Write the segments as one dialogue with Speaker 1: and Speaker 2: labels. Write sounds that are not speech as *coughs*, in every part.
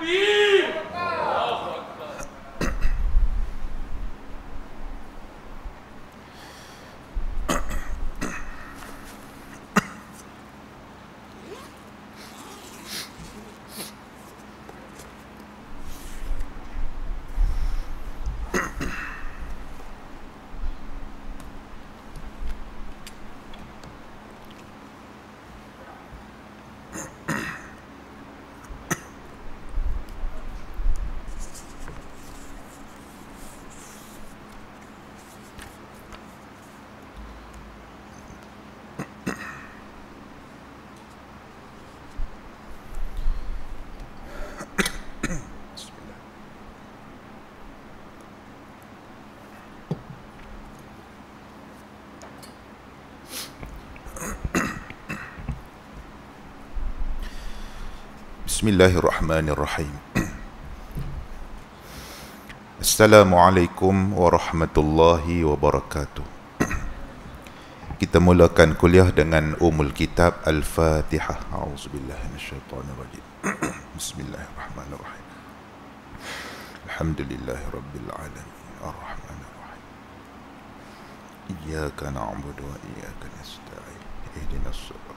Speaker 1: be Bismillahirrahmanirrahim. *clears throat* Assalamualaikum warahmatullahi wabarakatuh. *clears throat* Kita mulakan kuliah dengan umul kitab Al-Fatihah. Auzubillahi minasyaitonirrajim. *clears throat* Bismillahirrahmanirrahim. Alhamdulillahirabbil alamin. Arrahmanirrahim. Iyyaka na'budu wa iyyaka nasta'in. Ihdinas-siratal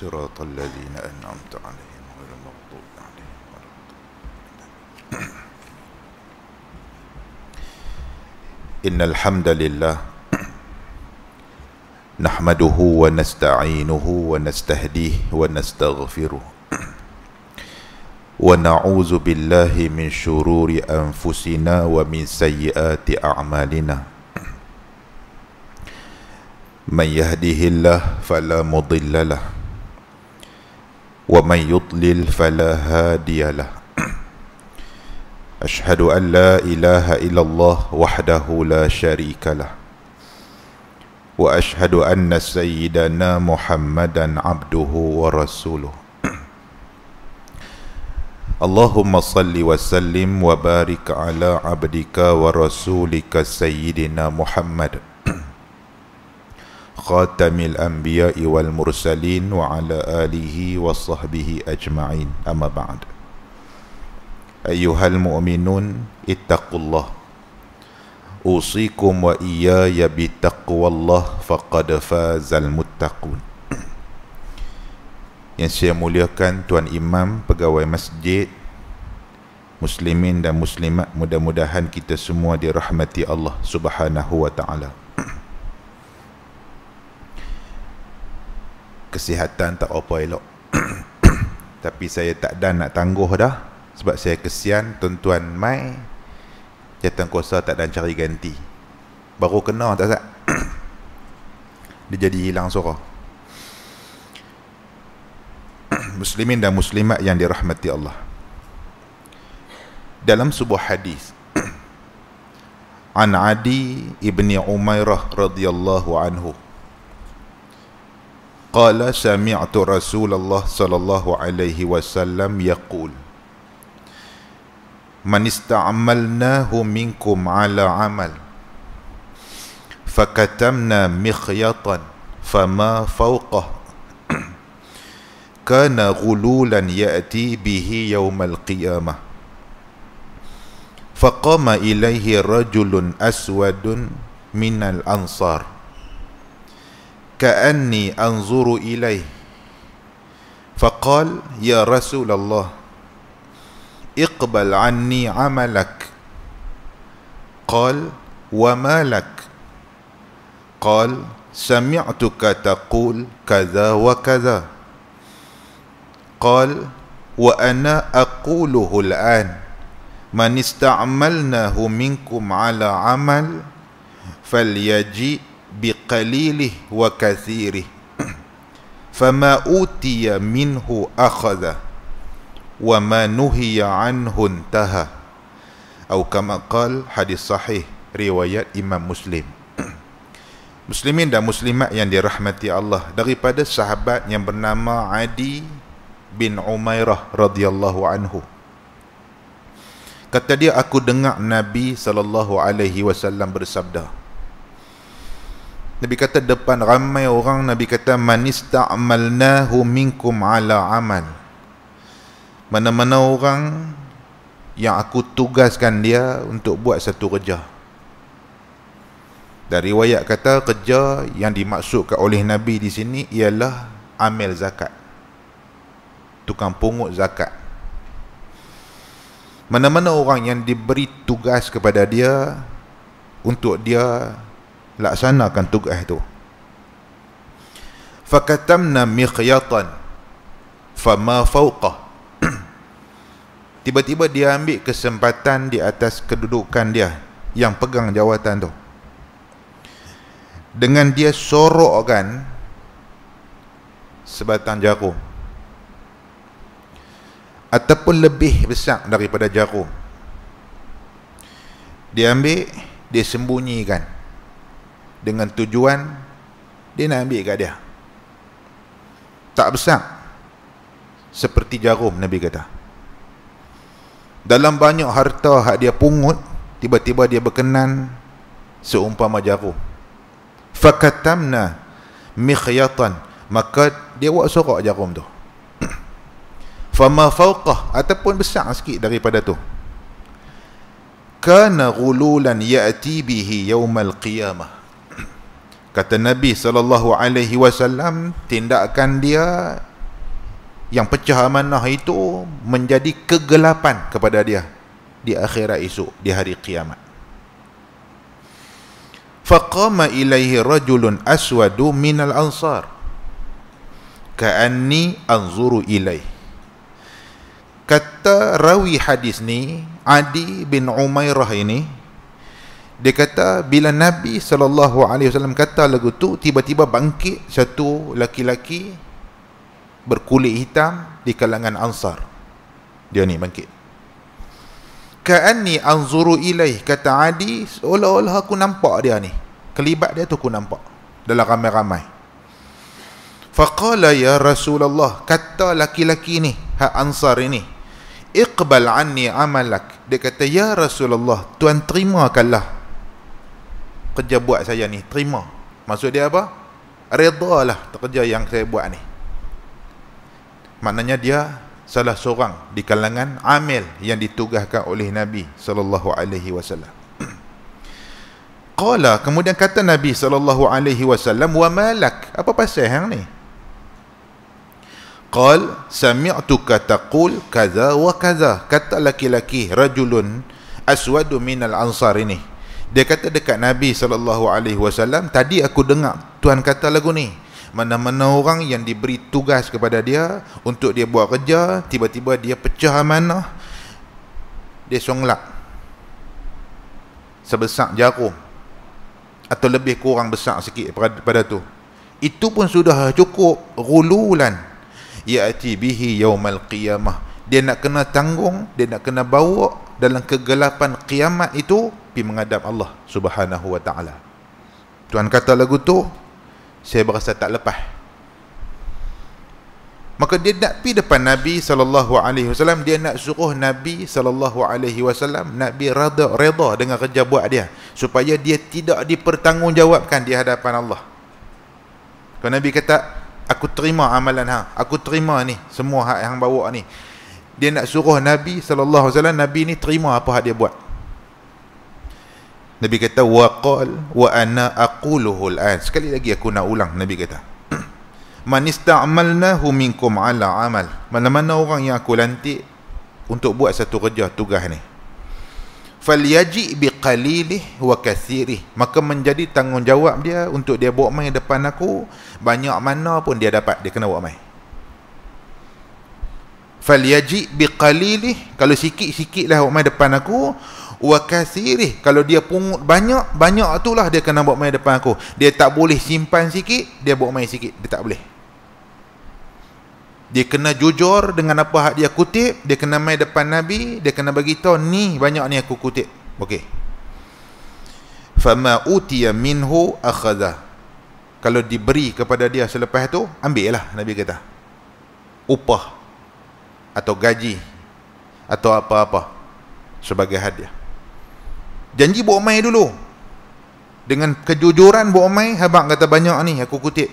Speaker 1: صراط الذين أنعمت عليهم غير المغضوب عليهم ولا الضالين إن الحمد لله نحمده ونستعينه ونستهديه ونستغفره ونعوذ بالله من شرور أنفسنا ومن سيئات أعمالنا من يهده الله فلا مضل له wa man yudlil fala hadiyalah *clears throat* ashhadu an la ilaha illallah wahdahu la syarikalah wa ashhadu anna sayyidana muhammadan abduhu wa rasuluh اللهم صل وسلم وبارك على عبدك ورسولك سيدنا محمد khatamil anbiya'i wal mursalin wa ala alihi wa sahbihi ajma'in amma ba'd ayuhal mu'minun ittaqullah usikum wa iyaya bitaqwallah faqad fazal muttaqun *clears throat* yang saya muliakan Tuan Imam, pegawai masjid muslimin dan muslimat mudah-mudahan kita semua dirahmati Allah subhanahu wa ta'ala kesihatan tak apa elok *clears throat* tapi saya tak dan nak tangguh dah sebab saya kesian tuan-tuan mai jatuh kuasa tak dan cari ganti baru kena tak tak *clears throat* dia jadi hilang surah *clears throat* muslimin dan muslimat yang dirahmati Allah dalam sebuah hadis an adi ibni umairah radhiyallahu anhu قال سمعت رسول الله صلى الله عليه وسلم يقول من استعملناه منكم على عمل فكتمنا مخيطا فما فوقه *clears throat* كان غلولا يأتي به يوم القيامة فقام إليه رجل أسود من الأنصار كأني أنظر إليه فقال يا رسول الله اقبل عني عملك قال وما لك قال سمعتك تقول كذا وكذا قال وأنا أقوله الآن من استعملناه منكم على عمل فليجيء biqalilih wa kathirih fama utiya minhu akhadha wa ma nuhiya anhu intaha atau kama qal hadis sahih riwayat Imam Muslim *clears throat* Muslimin dan muslimat yang dirahmati Allah daripada sahabat yang bernama Adi bin Umairah radhiyallahu anhu kata dia aku dengar Nabi sallallahu alaihi wasallam bersabda Nabi kata depan ramai orang Nabi kata manista'malnahu minkum ala amal. Mana-mana orang yang aku tugaskan dia untuk buat satu kerja. Dari riwayat kata kerja yang dimaksudkan oleh Nabi di sini ialah amil zakat. Tukang pungut zakat. Mana-mana orang yang diberi tugas kepada dia untuk dia laksanakan tugas itu fakatamna miqyatan fama fauqa *clears throat* tiba-tiba dia ambil kesempatan di atas kedudukan dia yang pegang jawatan tu dengan dia sorokkan sebatang jarum ataupun lebih besar daripada jarum dia ambil dia sembunyikan dengan tujuan dia nak ambil kat dia tak besar seperti jarum Nabi kata dalam banyak harta hak dia pungut tiba-tiba dia berkenan seumpama jarum fakatamna mikhyatan maka dia buat sorak jarum tu *clears throat* fama fauqah ataupun besar sikit daripada tu kana ghululan ya'ti bihi yawmal qiyamah kata Nabi sallallahu alaihi wasallam tindakan dia yang pecah amanah itu menjadi kegelapan kepada dia di akhirat esok di hari kiamat faqama ilaihi rajulun aswadu minal ansar ka'anni anzuru ilaih kata rawi hadis ni Adi bin Umairah ini dia kata bila Nabi SAW kata lagu tu tiba-tiba bangkit satu laki-laki berkulit hitam di kalangan Ansar dia ni bangkit ka'anni anzuru ilaih kata Adi seolah-olah aku nampak dia ni kelibat dia tu aku nampak dalam ramai-ramai faqala ya Rasulullah kata laki-laki ni ha Ansar ini iqbal anni amalak dia kata ya Rasulullah tuan terimakanlah kerja buat saya ni terima maksud dia apa redha lah kerja yang saya buat ni maknanya dia salah seorang di kalangan amil yang ditugaskan oleh Nabi sallallahu alaihi wasallam *clears throat* qala kemudian kata Nabi sallallahu alaihi wasallam wa malak apa pasal hang ni qal sami'tuka taqul kaza wa kaza kata laki-laki rajulun aswadu minal ansar ini dia kata dekat Nabi SAW tadi aku dengar Tuhan kata lagu ni mana-mana orang yang diberi tugas kepada dia untuk dia buat kerja tiba-tiba dia pecah mana dia songlak sebesar jarum atau lebih kurang besar sikit pada tu itu pun sudah cukup rululan ya'ti bihi yaumal qiyamah dia nak kena tanggung dia nak kena bawa dalam kegelapan kiamat itu pergi menghadap Allah subhanahu wa ta'ala Tuhan kata lagu tu saya berasa tak lepas maka dia nak pergi depan Nabi sallallahu alaihi wasallam. dia nak suruh Nabi sallallahu alaihi wasallam. Nabi rada, reda dengan kerja buat dia supaya dia tidak dipertanggungjawabkan di hadapan Allah kalau Nabi kata aku terima amalan ha. aku terima ni semua hak yang bawa ni dia nak suruh Nabi sallallahu alaihi wasallam. Nabi ni terima apa hak dia buat Nabi kata waqal wa ana aquluhu al'an. Sekali lagi aku nak ulang Nabi kata. *clears throat* Man ista'malnahu minkum ala amal. Mana-mana orang yang aku lantik untuk buat satu kerja tugas ni. Falyaji bi qalilih wa kathirih. Maka menjadi tanggungjawab dia untuk dia buat main depan aku banyak mana pun dia dapat dia kena buat main. Falyaji bi qalilih kalau sikit-sikitlah buat main depan aku wa kathirih kalau dia pungut banyak banyak itulah dia kena buat main depan aku dia tak boleh simpan sikit dia buat main sikit dia tak boleh dia kena jujur dengan apa hak dia kutip dia kena main depan nabi dia kena bagi tahu ni banyak ni aku kutip okey fama utiya minhu akhadha kalau diberi kepada dia selepas itu ambil lah nabi kata upah atau gaji atau apa-apa sebagai hadiah Janji Bu Umay dulu. Dengan kejujuran Bu Umay, habang kata banyak ni, aku kutip.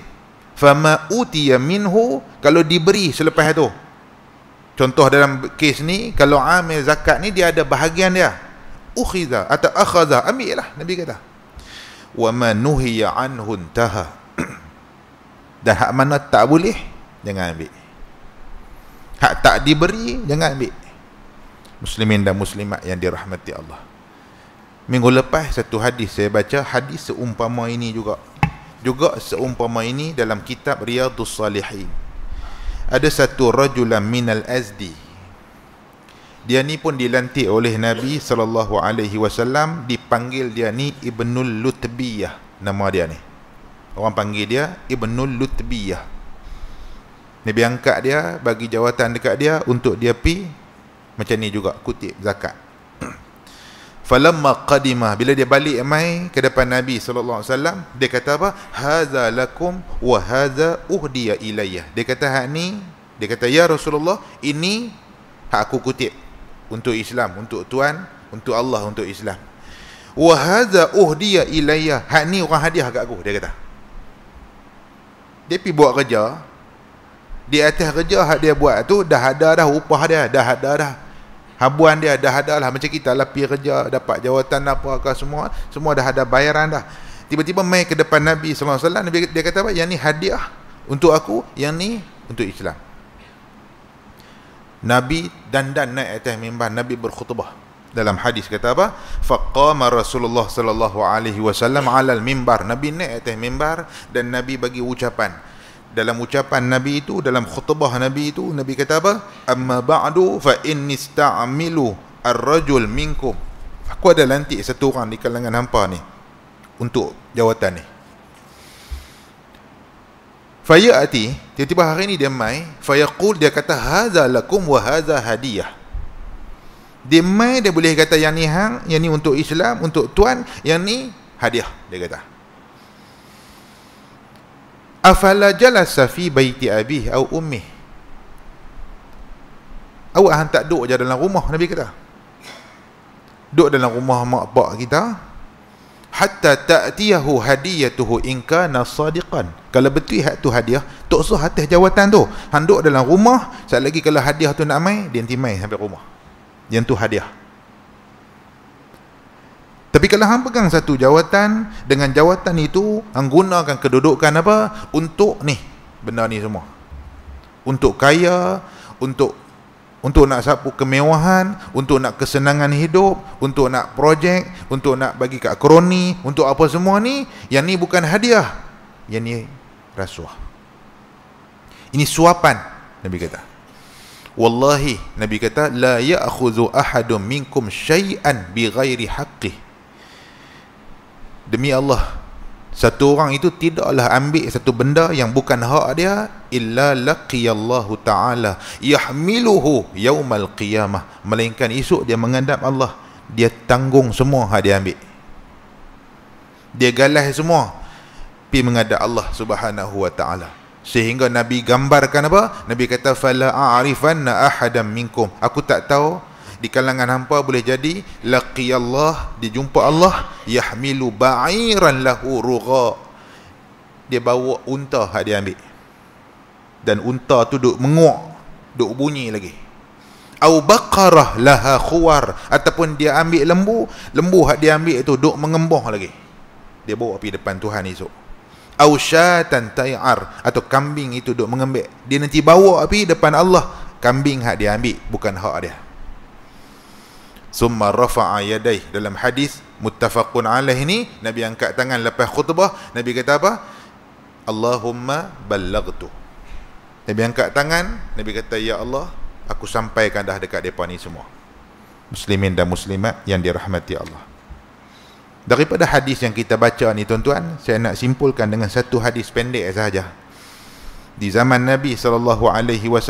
Speaker 1: Fama utiya minhu, kalau diberi selepas itu. Contoh dalam kes ni, kalau amil zakat ni, dia ada bahagian dia. Ukhiza atau akhaza, ambil lah. Nabi kata. Wa manuhiya anhun taha. *clears throat* Dan hak mana tak boleh, jangan ambil. Hak tak diberi, jangan ambil. Muslimin dan muslimat yang dirahmati Allah minggu lepas satu hadis saya baca hadis seumpama ini juga juga seumpama ini dalam kitab Riyadus Salihin ada satu rajula minal azdi dia ni pun dilantik oleh Nabi sallallahu alaihi wasallam dipanggil dia ni Ibnul Lutbiyah nama dia ni orang panggil dia Ibnul Lutbiyah Nabi angkat dia bagi jawatan dekat dia untuk dia pi macam ni juga kutip zakat falamma qadima bila dia balik mai ke depan nabi sallallahu alaihi wasallam dia kata apa hadza lakum wa hadza uhdiya ilayya dia kata hak ni dia kata ya rasulullah ini hak aku kutip untuk islam untuk tuan untuk allah untuk islam wa hadza uhdiya ilayya hak ni orang hadiah kat aku dia kata dia pi buat kerja di atas kerja hak dia buat tu dah ada dah upah dia dah ada dah habuan dia dah ada lah macam kita lah pergi kerja dapat jawatan apa apa semua semua dah ada bayaran dah tiba-tiba mai ke depan Nabi SAW Nabi, dia kata apa yang ni hadiah untuk aku yang ni untuk Islam Nabi dandan naik atas mimbar Nabi berkhutbah dalam hadis kata apa faqama Rasulullah sallallahu alaihi wasallam alal mimbar Nabi naik atas mimbar dan Nabi bagi ucapan dalam ucapan Nabi itu dalam khutbah Nabi itu Nabi kata apa amma ba'du fa inni sta'milu ar-rajul minkum aku ada lantik satu orang di kalangan hampa ni untuk jawatan ni fayati tiba-tiba hari ni dia mai fayaqul dia kata hadza lakum wa hadza hadiah dia mai dia boleh kata yang ni hang yang ni untuk Islam untuk tuan yang ni hadiah dia kata afala jalasa fi baiti abih au ummih awak hang tak duduk je dalam rumah nabi kata duduk dalam rumah mak pak kita hatta ta'tiyahu hadiyatuhu in kana sadiqan kalau betul hak tu hadiah tok suh atas jawatan tu hang duduk dalam rumah sat lagi kalau hadiah tu nak mai dia nanti mai sampai rumah yang tu hadiah tapi kalau hang pegang satu jawatan dengan jawatan itu hang gunakan kedudukan apa untuk ni benda ni semua. Untuk kaya, untuk untuk nak sapu kemewahan, untuk nak kesenangan hidup, untuk nak projek, untuk nak bagi kat kroni, untuk apa semua ni, yang ni bukan hadiah. Yang ni rasuah. Ini suapan, Nabi kata. Wallahi, Nabi kata, la ya'khudhu ahadun minkum syai'an bi ghairi demi Allah satu orang itu tidaklah ambil satu benda yang bukan hak dia illa laqiyallahu ta'ala yahmiluhu yaumal qiyamah melainkan esok dia mengandap Allah dia tanggung semua hak dia ambil dia galah semua pergi mengadap Allah subhanahu wa ta'ala sehingga Nabi gambarkan apa? Nabi kata fala a'rifanna ahadan minkum aku tak tahu di kalangan hampa boleh jadi laqiyallah dia jumpa Allah yahmilu ba'iran lahu rugha dia bawa unta hak dia ambil dan unta tu duk menguak duk bunyi lagi au baqarah laha khuar ataupun dia ambil lembu lembu hak dia ambil tu duk mengembah lagi dia bawa pergi depan Tuhan esok au syatan tayar atau kambing itu duk mengembek dia nanti bawa api depan Allah kambing hak dia ambil bukan hak dia summa rafa'a yadayh dalam hadis muttafaqun alaih ni nabi angkat tangan lepas khutbah nabi kata apa Allahumma ballagtu nabi angkat tangan nabi kata ya Allah aku sampaikan dah dekat depan ni semua muslimin dan muslimat yang dirahmati Allah daripada hadis yang kita baca ni tuan-tuan saya nak simpulkan dengan satu hadis pendek sahaja di zaman Nabi saw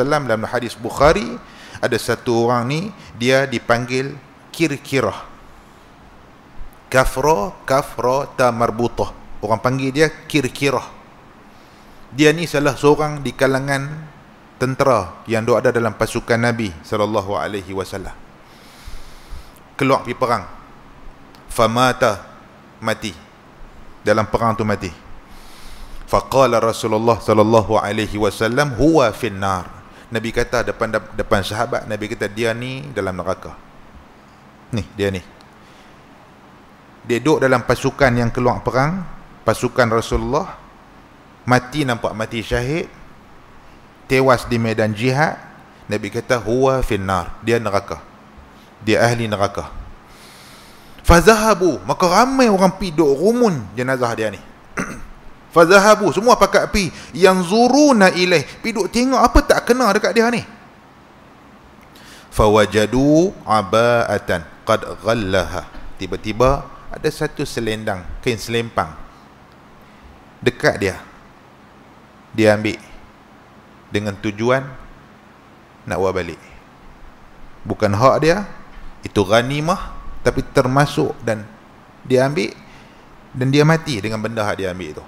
Speaker 1: dalam hadis Bukhari ada satu orang ni dia dipanggil Kir kirkirah kafro kafro ta marbutah orang panggil dia Kir kirkirah dia ni salah seorang di kalangan tentera yang dok ada dalam pasukan Nabi sallallahu alaihi wasallam keluar pergi perang famata mati dalam perang tu mati faqala rasulullah sallallahu alaihi wasallam huwa fil nar nabi kata depan depan sahabat nabi kata dia ni dalam neraka ni dia ni dia duduk dalam pasukan yang keluar perang pasukan Rasulullah mati nampak mati syahid tewas di medan jihad Nabi kata huwa finnar dia neraka dia ahli neraka fazahabu maka ramai orang pergi duduk rumun jenazah dia ni *clears throat* fazahabu semua pakat pergi yang zuruna ilaih pergi duduk tengok apa tak kena dekat dia ni fawajadu abaatan qad ghallaha tiba-tiba ada satu selendang kain selempang dekat dia dia ambil dengan tujuan nak bawa balik bukan hak dia itu ghanimah tapi termasuk dan dia ambil dan dia mati dengan benda yang dia ambil itu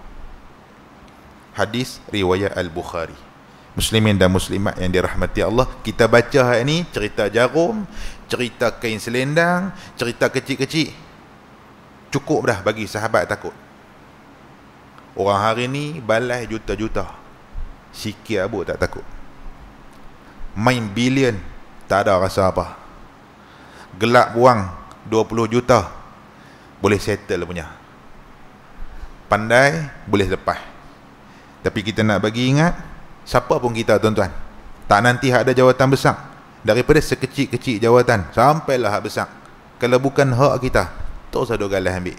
Speaker 1: hadis riwayat al-bukhari muslimin dan muslimat yang dirahmati Allah kita baca hari ini cerita jarum cerita kain selendang cerita kecil-kecil cukup dah bagi sahabat takut orang hari ini balai juta-juta sikit abu tak takut main billion tak ada rasa apa gelap buang 20 juta boleh settle punya pandai boleh lepas tapi kita nak bagi ingat siapa pun kita tuan-tuan tak nanti hak ada jawatan besar daripada sekecil-kecil jawatan sampai lah hak besar kalau bukan hak kita tak usah galah ambil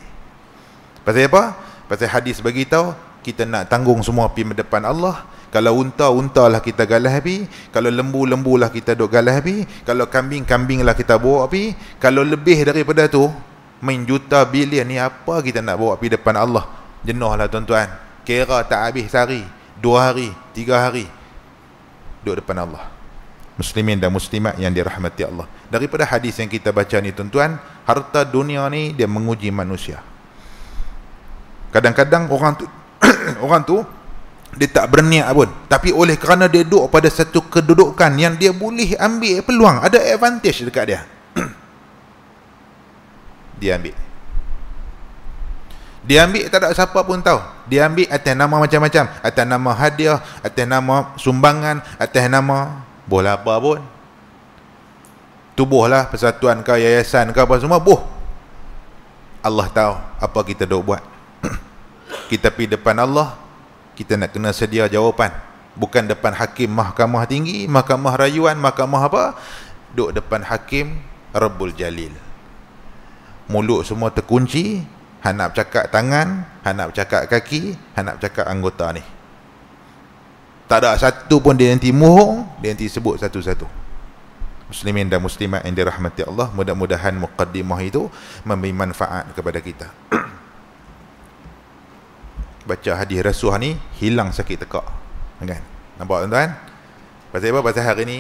Speaker 1: pasal apa pasal hadis beritahu kita nak tanggung semua pi depan Allah kalau unta unta lah kita galah pi kalau lembu lembu lah kita dok galah pi kalau kambing kambing lah kita bawa pi kalau lebih daripada tu main juta bilion ni apa kita nak bawa pi depan Allah jenuhlah tuan-tuan kira tak habis sehari dua hari, tiga hari duduk depan Allah muslimin dan muslimat yang dirahmati Allah daripada hadis yang kita baca ni tuan-tuan harta dunia ni dia menguji manusia kadang-kadang orang tu *coughs* orang tu dia tak berniat pun tapi oleh kerana dia duduk pada satu kedudukan yang dia boleh ambil peluang ada advantage dekat dia *coughs* dia ambil dia ambil tak ada siapa pun tahu. Dia ambil atas nama macam-macam. Atas nama hadiah, atas nama sumbangan, atas nama bola apa pun. Tubuhlah persatuan kau, yayasan kau apa semua, buh. Allah tahu apa kita dok buat. *clears throat* kita pergi depan Allah, kita nak kena sedia jawapan. Bukan depan hakim mahkamah tinggi, mahkamah rayuan, mahkamah apa. Duk depan hakim, Rabbul Jalil. Mulut semua terkunci, Hanap cakap tangan hanap cakap kaki hanap cakap anggota ni Tak ada satu pun dia nanti mohong Dia nanti sebut satu-satu Muslimin dan muslimat yang dirahmati Allah Mudah-mudahan muqaddimah itu Memberi manfaat kepada kita *clears throat* Baca hadis rasuah ni Hilang sakit tekak kan? Nampak tuan-tuan? Pasal apa? Pasal hari ni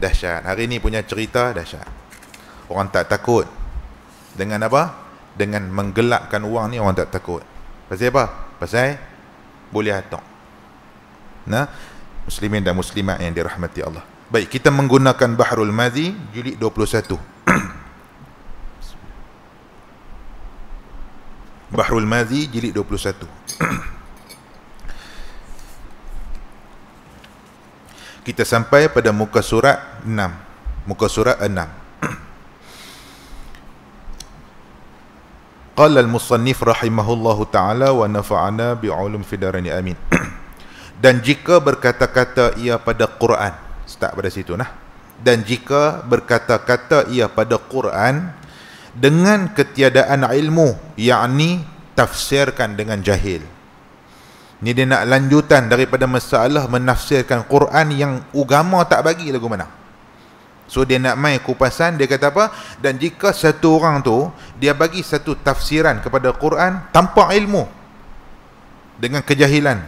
Speaker 1: dahsyat Hari ni punya cerita dahsyat Orang tak takut Dengan apa? dengan menggelapkan wang ni orang tak takut pasal apa? pasal boleh hatok nah muslimin dan muslimat yang dirahmati Allah baik kita menggunakan Bahrul Mazi jilid 21 *clears throat* Bahrul Mazi jilid 21 *clears throat* kita sampai pada muka surat 6 muka surat قال المصنف رحمه الله تعالى ونفعنا بعلم في دارين amin. *clears throat* dan jika berkata-kata ia pada Quran start pada situ nah dan jika berkata-kata ia pada Quran dengan ketiadaan ilmu yakni tafsirkan dengan jahil ni dia nak lanjutan daripada masalah menafsirkan Quran yang agama tak bagi lagu mana So dia nak mai kupasan dia kata apa? Dan jika satu orang tu dia bagi satu tafsiran kepada Quran tanpa ilmu dengan kejahilan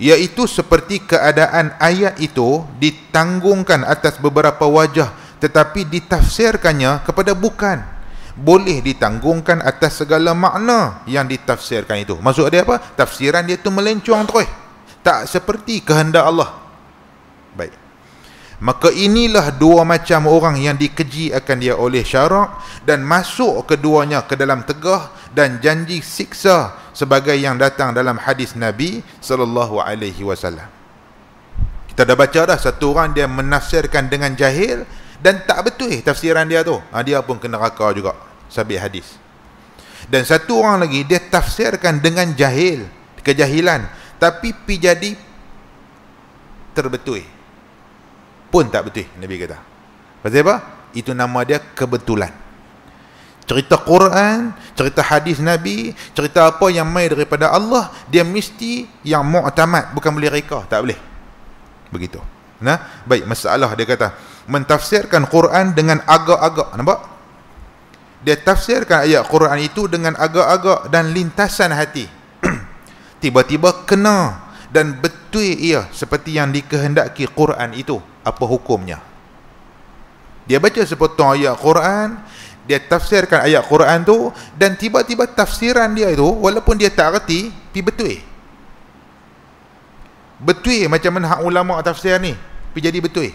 Speaker 1: iaitu seperti keadaan ayat itu ditanggungkan atas beberapa wajah tetapi ditafsirkannya kepada bukan boleh ditanggungkan atas segala makna yang ditafsirkan itu maksud dia apa tafsiran dia tu melencong terus tak seperti kehendak Allah baik maka inilah dua macam orang yang dikeji akan dia oleh syarak dan masuk keduanya ke dalam tegah dan janji siksa sebagai yang datang dalam hadis Nabi sallallahu alaihi wasallam. Kita dah baca dah satu orang dia menafsirkan dengan jahil dan tak betul eh tafsiran dia tu. Ha, dia pun kena raka juga sabit hadis. Dan satu orang lagi dia tafsirkan dengan jahil, kejahilan tapi pi jadi terbetul. Eh pun tak betul Nabi kata pasal apa? itu nama dia kebetulan cerita Quran cerita hadis Nabi cerita apa yang main daripada Allah dia mesti yang mu'tamad bukan boleh reka tak boleh begitu nah baik masalah dia kata mentafsirkan Quran dengan agak-agak nampak dia tafsirkan ayat Quran itu dengan agak-agak dan lintasan hati *clears throat* tiba-tiba kena dan betul ia seperti yang dikehendaki Quran itu apa hukumnya dia baca sepotong ayat Quran dia tafsirkan ayat Quran tu dan tiba-tiba tafsiran dia itu walaupun dia tak reti pi betul betul macam mana hak ulama tafsir ni pi jadi betul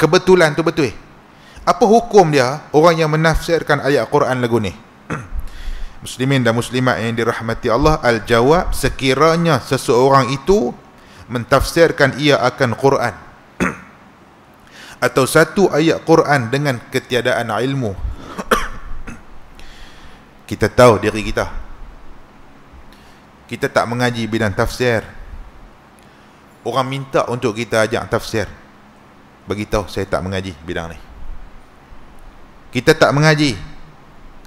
Speaker 1: kebetulan tu betul apa hukum dia orang yang menafsirkan ayat Quran lagu ni muslimin dan muslimat yang dirahmati Allah al-jawab sekiranya seseorang itu mentafsirkan ia akan Quran *clears throat* atau satu ayat Quran dengan ketiadaan ilmu *clears throat* kita tahu diri kita kita tak mengaji bidang tafsir orang minta untuk kita ajak tafsir bagi tahu saya tak mengaji bidang ni kita tak mengaji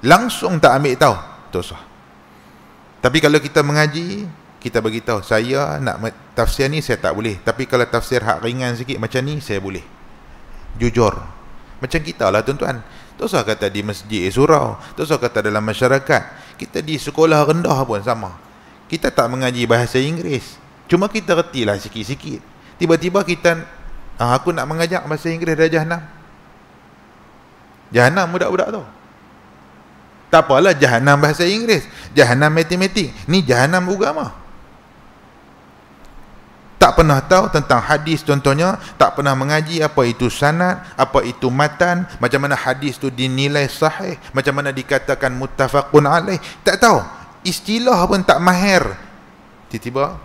Speaker 1: langsung tak ambil tahu putus lah. Tapi kalau kita mengaji, kita beritahu, saya nak tafsir ni saya tak boleh. Tapi kalau tafsir hak ringan sikit macam ni, saya boleh. Jujur. Macam kita lah tuan-tuan. Tak usah kata di masjid surau. Tak usah kata dalam masyarakat. Kita di sekolah rendah pun sama. Kita tak mengaji bahasa Inggeris. Cuma kita reti lah sikit-sikit. Tiba-tiba kita, ah, aku nak mengajak bahasa Inggeris dari Jahannam. Jahannam budak-budak tu. Tak apalah jahanam bahasa Inggeris. Jahanam matematik. Ni jahanam agama. Tak pernah tahu tentang hadis contohnya, tak pernah mengaji apa itu sanad, apa itu matan, macam mana hadis tu dinilai sahih, macam mana dikatakan muttafaqun alaih. Tak tahu. Istilah pun tak mahir. Tiba-tiba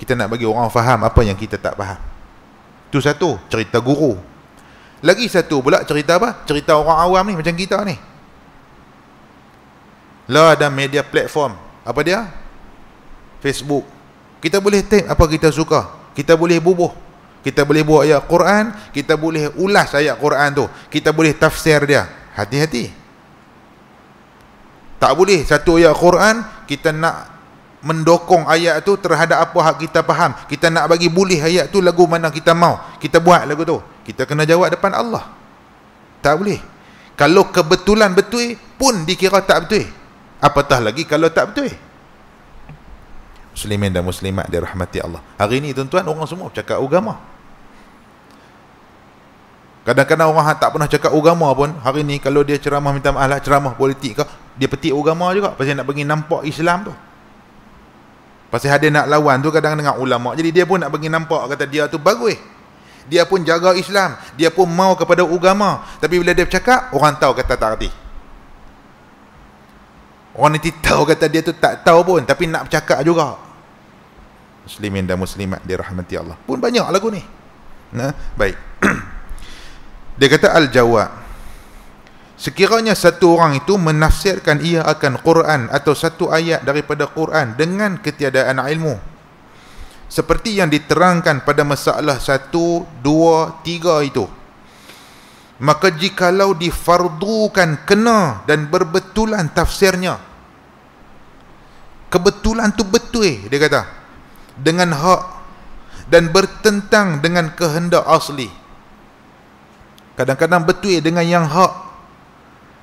Speaker 1: kita nak bagi orang faham apa yang kita tak faham. Tu satu, cerita guru. Lagi satu pula cerita apa? Cerita orang awam ni macam kita ni. Lah ada media platform Apa dia? Facebook Kita boleh tag apa kita suka Kita boleh bubuh Kita boleh buat ayat Quran Kita boleh ulas ayat Quran tu Kita boleh tafsir dia Hati-hati Tak boleh satu ayat Quran Kita nak mendokong ayat tu terhadap apa hak kita faham kita nak bagi boleh ayat tu lagu mana kita mau kita buat lagu tu kita kena jawab depan Allah tak boleh kalau kebetulan betul pun dikira tak betul Apatah lagi kalau tak betul Muslimin dan muslimat rahmati Allah Hari ini tuan-tuan orang semua cakap agama Kadang-kadang orang tak pernah cakap agama pun Hari ni kalau dia ceramah minta maaf lah Ceramah politik ke Dia petik agama juga Pasal nak pergi nampak Islam tu Pasal ada nak lawan tu kadang-kadang dengan ulama Jadi dia pun nak pergi nampak Kata dia tu bagus eh. Dia pun jaga Islam Dia pun mau kepada agama Tapi bila dia cakap Orang tahu kata tak hati Orang nanti tahu kata dia tu tak tahu pun Tapi nak bercakap juga Muslimin dan muslimat dirahmati Allah Pun banyak lagu ni Nah, Baik *clears throat* Dia kata Al-Jawab Sekiranya satu orang itu menafsirkan ia akan Quran Atau satu ayat daripada Quran Dengan ketiadaan ilmu Seperti yang diterangkan pada masalah satu, dua, tiga itu maka jikalau difardukan kena dan berbetulan tafsirnya kebetulan tu betul dia kata dengan hak dan bertentang dengan kehendak asli kadang-kadang betul dengan yang hak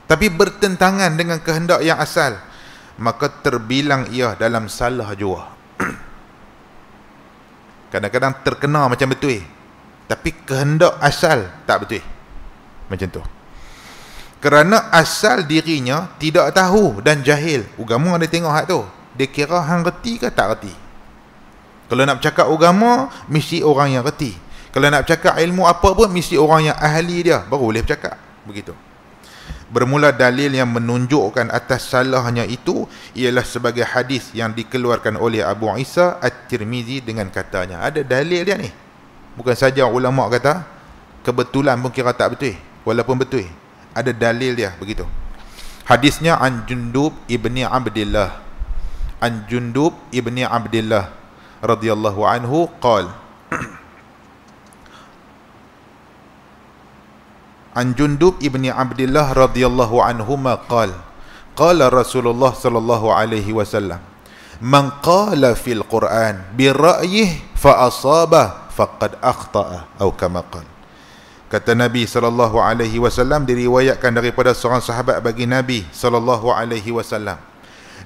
Speaker 1: tapi bertentangan dengan kehendak yang asal maka terbilang ia dalam salah jua *clears throat* kadang-kadang terkena macam betul tapi kehendak asal tak betul macam tu kerana asal dirinya tidak tahu dan jahil ugama dia tengok hak tu dia kira hang reti ke tak reti kalau nak cakap ugama mesti orang yang reti kalau nak cakap ilmu apa pun mesti orang yang ahli dia baru boleh cakap begitu bermula dalil yang menunjukkan atas salahnya itu ialah sebagai hadis yang dikeluarkan oleh Abu Isa At-Tirmizi dengan katanya ada dalil dia ni bukan saja ulama kata kebetulan pun kira tak betul walaupun betul ada dalil dia begitu hadisnya an jundub ibni abdillah an jundub ibni abdillah radhiyallahu anhu qal *clears throat* an jundub ibni abdillah radhiyallahu anhu ma qal qala rasulullah sallallahu alaihi wasallam man qala fil qur'an bi ra'yihi fa asaba faqad akhta'a atau kama qala Kata Nabi sallallahu alaihi wasallam diriwayatkan daripada seorang sahabat bagi Nabi sallallahu alaihi wasallam.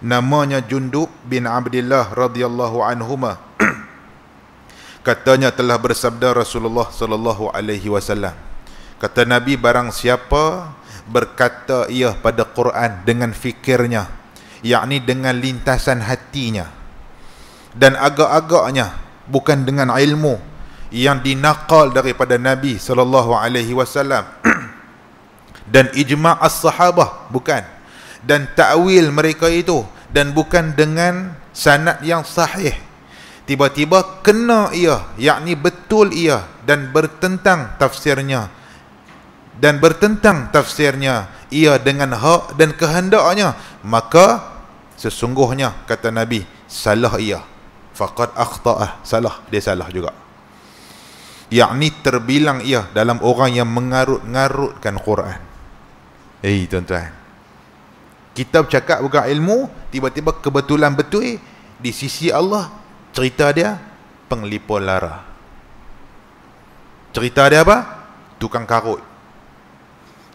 Speaker 1: Namanya Jundub bin Abdullah radhiyallahu anhuma. *clears throat* Katanya telah bersabda Rasulullah sallallahu alaihi wasallam. Kata Nabi barang siapa berkata ia pada Quran dengan fikirnya yakni dengan lintasan hatinya dan agak-agaknya bukan dengan ilmu yang dinakal daripada Nabi sallallahu alaihi wasallam *clears throat* dan ijma as-sahabah bukan dan takwil mereka itu dan bukan dengan sanad yang sahih tiba-tiba kena ia yakni betul ia dan bertentang tafsirnya dan bertentang tafsirnya ia dengan hak dan kehendaknya maka sesungguhnya kata nabi salah ia faqad akhta'ah salah dia salah juga yakni terbilang ia dalam orang yang mengarut-ngarutkan Quran. Eh tuan-tuan. Kita bercakap bukan ilmu, tiba-tiba kebetulan betul eh, di sisi Allah cerita dia penglipur lara. Cerita dia apa? Tukang karut.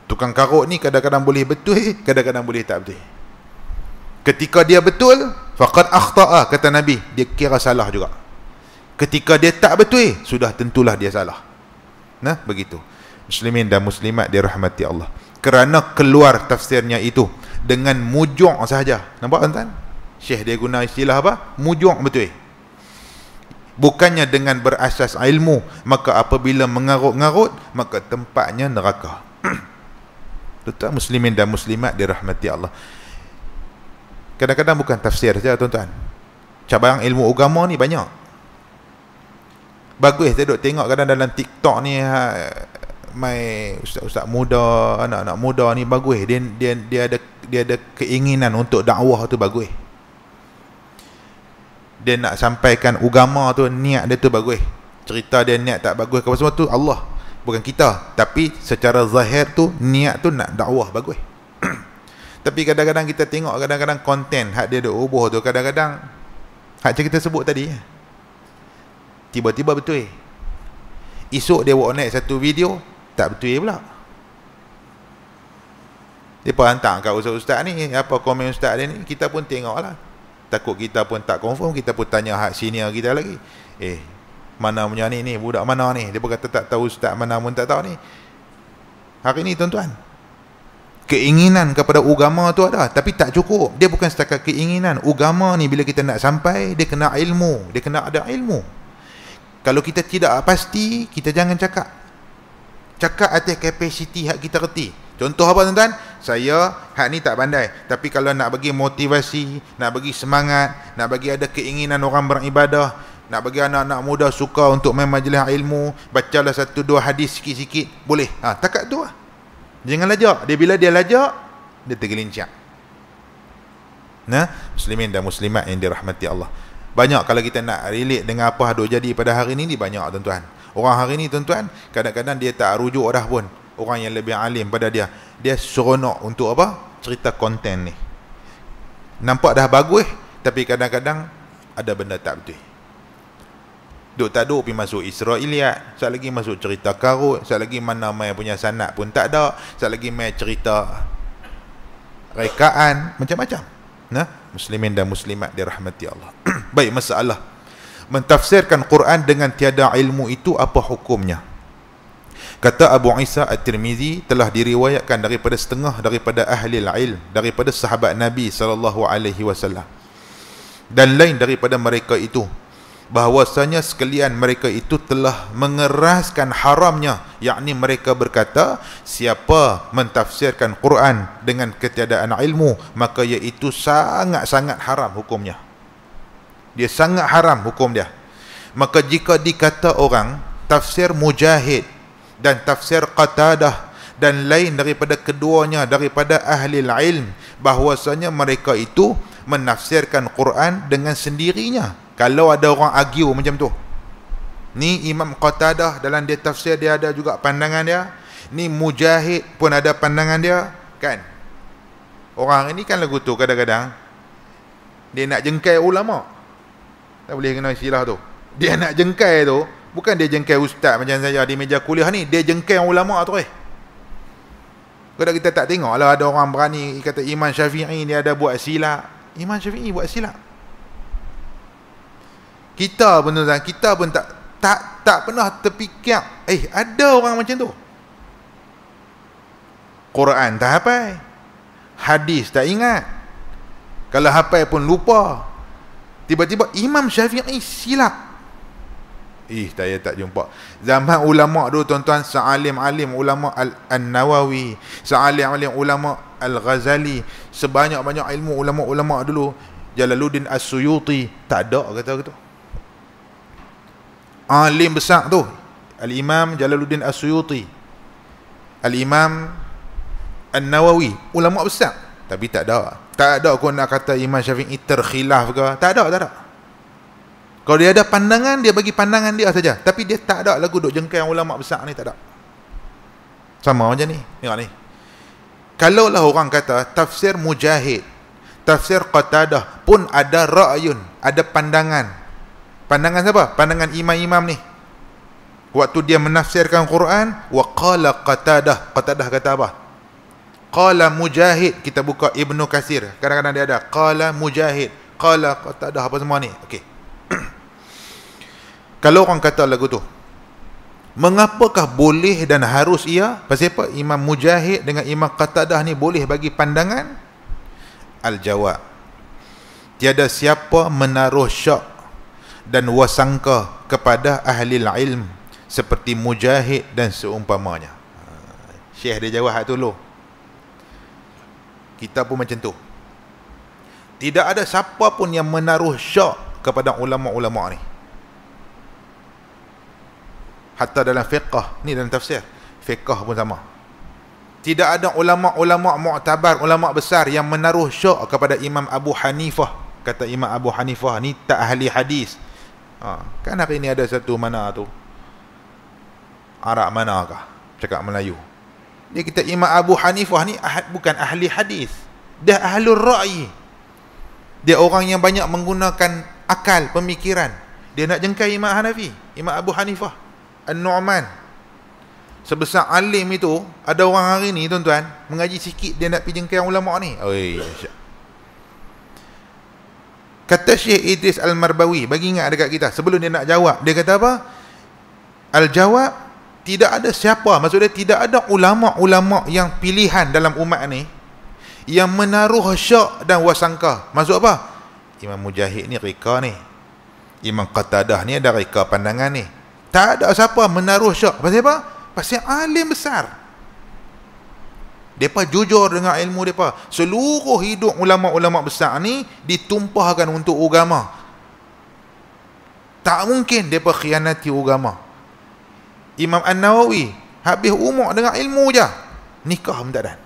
Speaker 1: Tukang karut ni kadang-kadang boleh betul, eh, kadang-kadang boleh tak betul. Ketika dia betul, faqad akhta'a kata Nabi, dia kira salah juga ketika dia tak betul sudah tentulah dia salah nah begitu muslimin dan muslimat dirahmati Allah kerana keluar tafsirnya itu dengan mujur sahaja nampak tuan-tuan syekh dia guna istilah apa mujur betul bukannya dengan berasas ilmu maka apabila mengarut-ngarut maka tempatnya neraka *clears throat* tuan-tuan muslimin dan muslimat dirahmati Allah kadang-kadang bukan tafsir saja tuan-tuan cabang ilmu agama ni banyak bagus saya duk tengok kadang dalam TikTok ni ha, mai ustaz-ustaz muda anak-anak muda ni bagus dia dia dia ada dia ada keinginan untuk dakwah tu bagus dia nak sampaikan agama tu niat dia tu bagus cerita dia niat tak bagus apa semua tu Allah bukan kita tapi secara zahir tu niat tu nak dakwah bagus *clears throat* tapi kadang-kadang kita tengok kadang-kadang konten hak dia duk ubah tu kadang-kadang hak cerita sebut tadi ya tiba-tiba betul esok dia buat naik satu video tak betul pula dia pun hantar kat ustaz-ustaz ni apa komen ustaz dia ni kita pun tengok lah takut kita pun tak confirm kita pun tanya hak senior kita lagi eh mana punya ni ni budak mana ni dia berkata tak tahu ustaz mana pun tak tahu ni hari ni tuan-tuan keinginan kepada agama tu ada tapi tak cukup dia bukan setakat keinginan agama ni bila kita nak sampai dia kena ilmu dia kena ada ilmu kalau kita tidak ah, pasti, kita jangan cakap. Cakap atas kapasiti hak kita reti. Contoh apa tuan-tuan? Saya hak ni tak pandai. Tapi kalau nak bagi motivasi, nak bagi semangat, nak bagi ada keinginan orang beribadah, nak bagi anak-anak muda suka untuk main majlis ilmu, bacalah satu dua hadis sikit-sikit, boleh. Ha, takat tu lah. Jangan lajak. Dia bila dia lajak, dia tergelincak. Nah, muslimin dan muslimat yang dirahmati Allah. Banyak kalau kita nak relate dengan apa yang jadi pada hari ini ni banyak tuan-tuan. Orang hari ini tuan-tuan kadang-kadang dia tak rujuk dah pun orang yang lebih alim pada dia. Dia seronok untuk apa? Cerita konten ni. Nampak dah bagus tapi kadang-kadang ada benda tak betul. Duk tak duk pergi masuk Israeliat Sekejap lagi masuk cerita karut Sekejap lagi mana main punya sanat pun tak ada Sekejap lagi main cerita Rekaan Macam-macam Nah, muslimin dan muslimat dirahmati Allah. *clears throat* Baik masalah mentafsirkan Quran dengan tiada ilmu itu apa hukumnya? Kata Abu Isa At-Tirmizi telah diriwayatkan daripada setengah daripada ahli ilm daripada sahabat Nabi sallallahu alaihi wasallam dan lain daripada mereka itu bahwasanya sekalian mereka itu telah mengeraskan haramnya yakni mereka berkata siapa mentafsirkan Quran dengan ketiadaan ilmu maka iaitu sangat-sangat haram hukumnya dia sangat haram hukum dia maka jika dikata orang tafsir mujahid dan tafsir qatadah dan lain daripada keduanya daripada ahli ilm bahwasanya mereka itu menafsirkan Quran dengan sendirinya kalau ada orang argue macam tu ni Imam Qatadah dalam dia tafsir dia ada juga pandangan dia ni Mujahid pun ada pandangan dia kan orang ini kan lagu tu kadang-kadang dia nak jengkai ulama tak boleh kena istilah tu dia nak jengkai tu bukan dia jengkai ustaz macam saya di meja kuliah ni dia jengkai ulama tu eh kalau kita tak tengok kalau ada orang berani kata Imam Syafi'i ni ada buat silap Imam Syafi'i buat silap kita pun tuan kita pun tak tak tak pernah terfikir, eh ada orang macam tu. Quran tak apa, Hadis tak ingat. Kalau apa pun lupa. Tiba-tiba Imam Syafi'i silap. Ih, eh, saya tak jumpa. Zaman ulama dulu tuan-tuan, sealim-alim ulama Al-Nawawi, sealim-alim ulama Al-Ghazali, sebanyak-banyak ilmu ulama-ulama dulu, Jalaluddin As-Suyuti, tak ada kata-kata alim besar tu al-imam Jalaluddin Asyuti al-imam An-Nawawi ulama besar tapi tak ada tak ada kau nak kata Imam Syafi'i terkhilaf ke tak ada tak ada kalau dia ada pandangan dia bagi pandangan dia saja tapi dia tak ada lagu duk jengkel ulama besar ni tak ada sama macam ni tengok ni kalau lah orang kata tafsir mujahid tafsir qatadah pun ada ra'yun ada pandangan pandangan siapa? Pandangan imam-imam ni. Waktu dia menafsirkan Quran, wa qala Qatadah, Qatadah kata apa? Qala Mujahid, kita buka Ibnu Kasir. Kadang-kadang dia ada Qala Mujahid, Qala Qatadah apa semua ni. Okey. *clears throat* Kalau orang kata lagu tu, mengapakah boleh dan harus ia? Pasal apa? Imam Mujahid dengan Imam Qatadah ni boleh bagi pandangan? Al-Jawab. Tiada siapa menaruh syak dan wasangka kepada ahli ilm seperti mujahid dan seumpamanya. Ha, Syekh dia jawab hak tu lo. Kita pun macam tu. Tidak ada siapa pun yang menaruh syak kepada ulama-ulama ni. Hatta dalam fiqah ni dalam tafsir, fiqah pun sama. Tidak ada ulama-ulama mu'tabar, ulama besar yang menaruh syak kepada Imam Abu Hanifah. Kata Imam Abu Hanifah ni tak ahli hadis ha, Kan hari ni ada satu mana tu arak mana kah Cakap Melayu Dia kita Imam Abu Hanifah ni ahad, Bukan ahli hadis Dia ahlul ra'i Dia orang yang banyak menggunakan Akal, pemikiran Dia nak jengkai Imam Hanafi Imam Abu Hanifah An-Nu'man Sebesar alim itu Ada orang hari ni tuan-tuan Mengaji sikit dia nak pergi jengkai ulama' ni Oi, Kata Syekh Idris Al-Marbawi Bagi ingat dekat kita Sebelum dia nak jawab Dia kata apa? Al-jawab Tidak ada siapa Maksudnya tidak ada ulama-ulama Yang pilihan dalam umat ni Yang menaruh syak dan wasangka Maksud apa? Imam Mujahid ni reka ni Imam Qatadah ni ada reka pandangan ni Tak ada siapa menaruh syak Pasal apa? Pasal alim besar mereka jujur dengan ilmu mereka. Seluruh hidup ulama-ulama besar ni ditumpahkan untuk agama. Tak mungkin mereka khianati agama. Imam An-Nawawi habis umur dengan ilmu je. Nikah pun tak ada.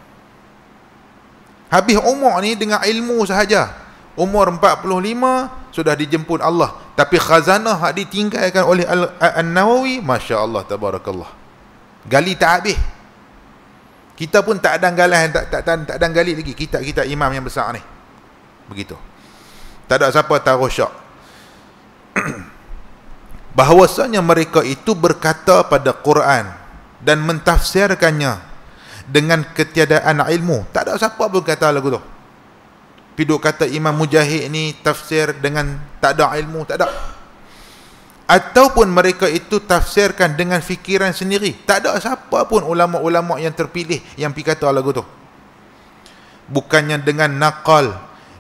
Speaker 1: Habis umur ni dengan ilmu sahaja. Umur 45 sudah dijemput Allah. Tapi khazanah yang ditinggalkan oleh An-Nawawi, Masya Allah, Tabarakallah. Gali tak habis kita pun tak ada galahan tak tak tak, tak ada gali lagi kita kita imam yang besar ni begitu tak ada siapa taruh syak *clears throat* bahawasanya mereka itu berkata pada Quran dan mentafsirkannya dengan ketiadaan ilmu tak ada siapa pun kata lagu tu piduk kata imam mujahid ni tafsir dengan tak ada ilmu tak ada ataupun mereka itu tafsirkan dengan fikiran sendiri tak ada siapa pun ulama-ulama yang terpilih yang pergi kata lagu tu bukannya dengan naqal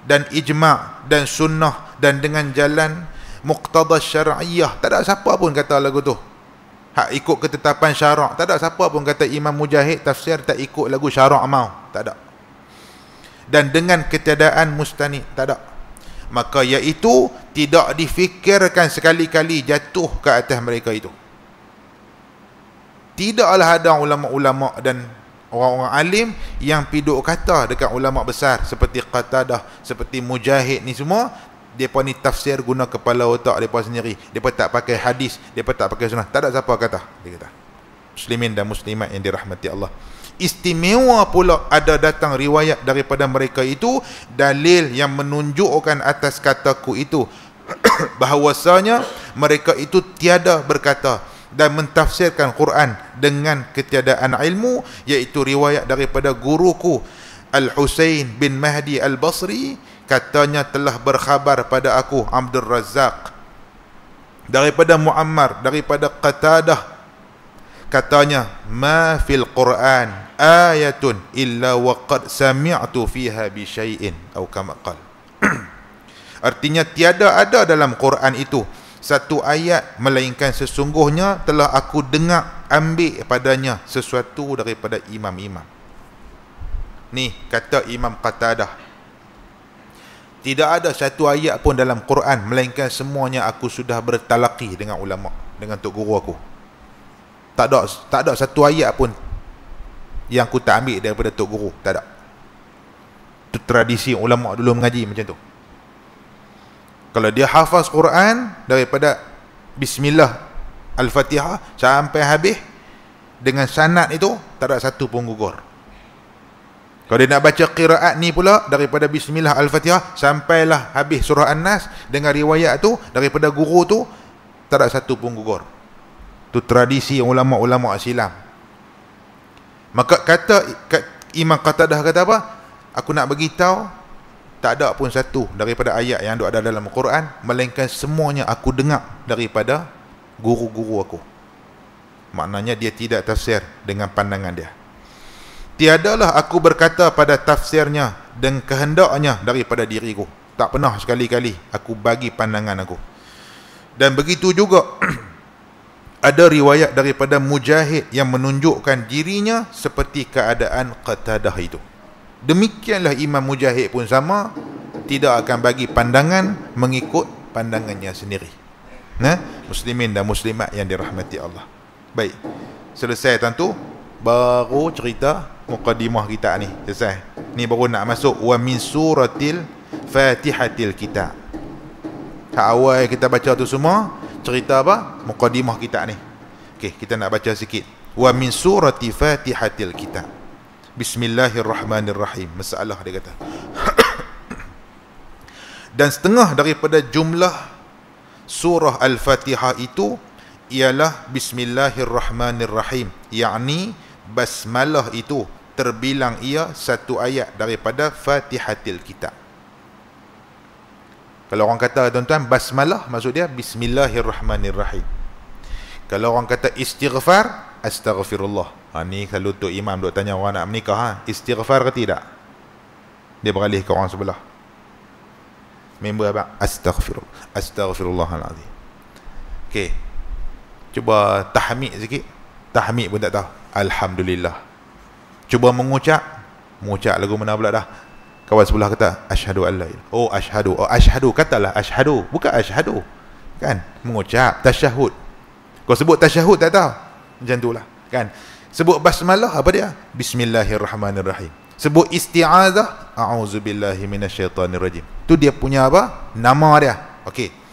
Speaker 1: dan ijma' dan sunnah dan dengan jalan muqtada syar'iyah tak ada siapa pun kata lagu tu hak ikut ketetapan syarak tak ada siapa pun kata imam mujahid tafsir tak ikut lagu syarak mau tak ada dan dengan ketiadaan mustani tak ada maka iaitu tidak difikirkan sekali-kali jatuh ke atas mereka itu tidaklah ada ulama-ulama dan orang-orang alim yang piduk kata dekat ulama besar seperti Qatadah seperti Mujahid ni semua depa ni tafsir guna kepala otak depa sendiri depa tak pakai hadis depa tak pakai sunnah tak ada siapa kata dia kata muslimin dan muslimat yang dirahmati Allah istimewa pula ada datang riwayat daripada mereka itu dalil yang menunjukkan atas kataku itu *clears throat* bahawasanya mereka itu tiada berkata dan mentafsirkan Quran dengan ketiadaan ilmu iaitu riwayat daripada guruku Al-Husain bin Mahdi Al-Basri katanya telah berkhabar pada aku Abdul Razak daripada Muammar daripada Qatadah katanya ma fil quran ayatun illa wa qad sami'tu fiha bi syai'in atau kama qal *clears throat* artinya tiada ada dalam quran itu satu ayat melainkan sesungguhnya telah aku dengar ambil padanya sesuatu daripada imam-imam ni kata imam qatadah tidak ada satu ayat pun dalam Quran melainkan semuanya aku sudah bertalaki dengan ulama dengan tok guru aku tak ada tak ada satu ayat pun yang aku tak ambil daripada tok guru tak ada itu tradisi ulama dulu mengaji macam tu kalau dia hafaz Quran daripada bismillah al-fatihah sampai habis dengan sanad itu tak ada satu pun gugur kalau dia nak baca qiraat ni pula daripada bismillah al-fatihah sampailah habis surah an-nas dengan riwayat tu daripada guru tu tak ada satu pun gugur tu tradisi ulama-ulama silam maka kata Imam Qatadah kata apa aku nak beritahu tak ada pun satu daripada ayat yang ada dalam Quran melainkan semuanya aku dengar daripada guru-guru aku maknanya dia tidak tafsir dengan pandangan dia tiadalah aku berkata pada tafsirnya dan kehendaknya daripada diriku tak pernah sekali-kali aku bagi pandangan aku dan begitu juga *clears throat* ada riwayat daripada mujahid yang menunjukkan dirinya seperti keadaan qatadah itu demikianlah imam mujahid pun sama tidak akan bagi pandangan mengikut pandangannya sendiri nah muslimin dan muslimat yang dirahmati Allah baik selesai tentu baru cerita mukadimah kita ni selesai ni baru nak masuk wa min suratil fatihatil kitab awal kita baca tu semua cerita apa? Muqaddimah kita ni. Okey, kita nak baca sikit. Wa min surati Fatihatil Kitab. Bismillahirrahmanirrahim. Masalah dia kata. *coughs* Dan setengah daripada jumlah surah Al-Fatihah itu ialah Bismillahirrahmanirrahim. Yani basmalah itu terbilang ia satu ayat daripada Fatihatil Kitab. Kalau orang kata tuan-tuan basmalah maksud dia bismillahirrahmanirrahim. Kalau orang kata istighfar astaghfirullah. Ha ni kalau tu imam duk tanya orang nak menikah ha istighfar ke tidak? Dia beralih ke orang sebelah. Member abang astaghfirullah. Astaghfirullah alazim. Okey. Cuba tahmid sikit. Tahmid pun tak tahu. Alhamdulillah. Cuba mengucap mengucap lagu mana pula dah kawan sebelah kata ashadu allah. oh ashadu, oh asyhadu katalah ashadu. bukan ashadu, kan mengucap tasyahud kau sebut tasyahud tak tahu macam itulah kan sebut basmalah apa dia bismillahirrahmanirrahim sebut isti'azah a'udzubillahi minasyaitonirrajim tu dia punya apa nama dia okey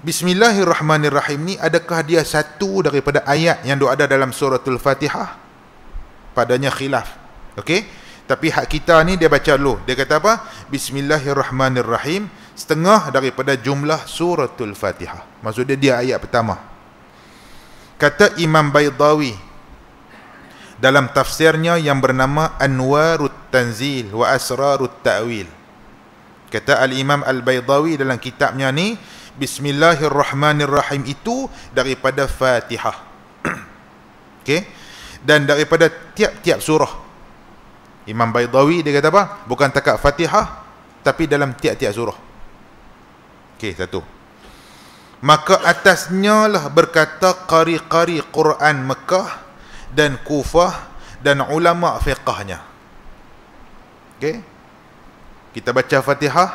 Speaker 1: Bismillahirrahmanirrahim ni adakah dia satu daripada ayat yang ada dalam suratul Fatihah? Padanya khilaf. Okey? Tapi hak kita ni dia baca dulu. Dia kata apa? Bismillahirrahmanirrahim. Setengah daripada jumlah suratul fatihah. Maksud dia dia ayat pertama. Kata Imam Baydawi. Dalam tafsirnya yang bernama Anwarut Tanzil wa Asrarut Ta'wil. Kata Al-Imam Al-Baydawi dalam kitabnya ni. Bismillahirrahmanirrahim itu daripada fatihah. *clears throat* okay? Dan daripada tiap-tiap surah Imam Baydawi dia kata apa? Bukan takat Fatihah tapi dalam tiap-tiap surah. Okey, satu. Maka atasnya lah berkata qari-qari Quran Mekah dan Kufah dan ulama fiqahnya. Okey. Kita baca Fatihah,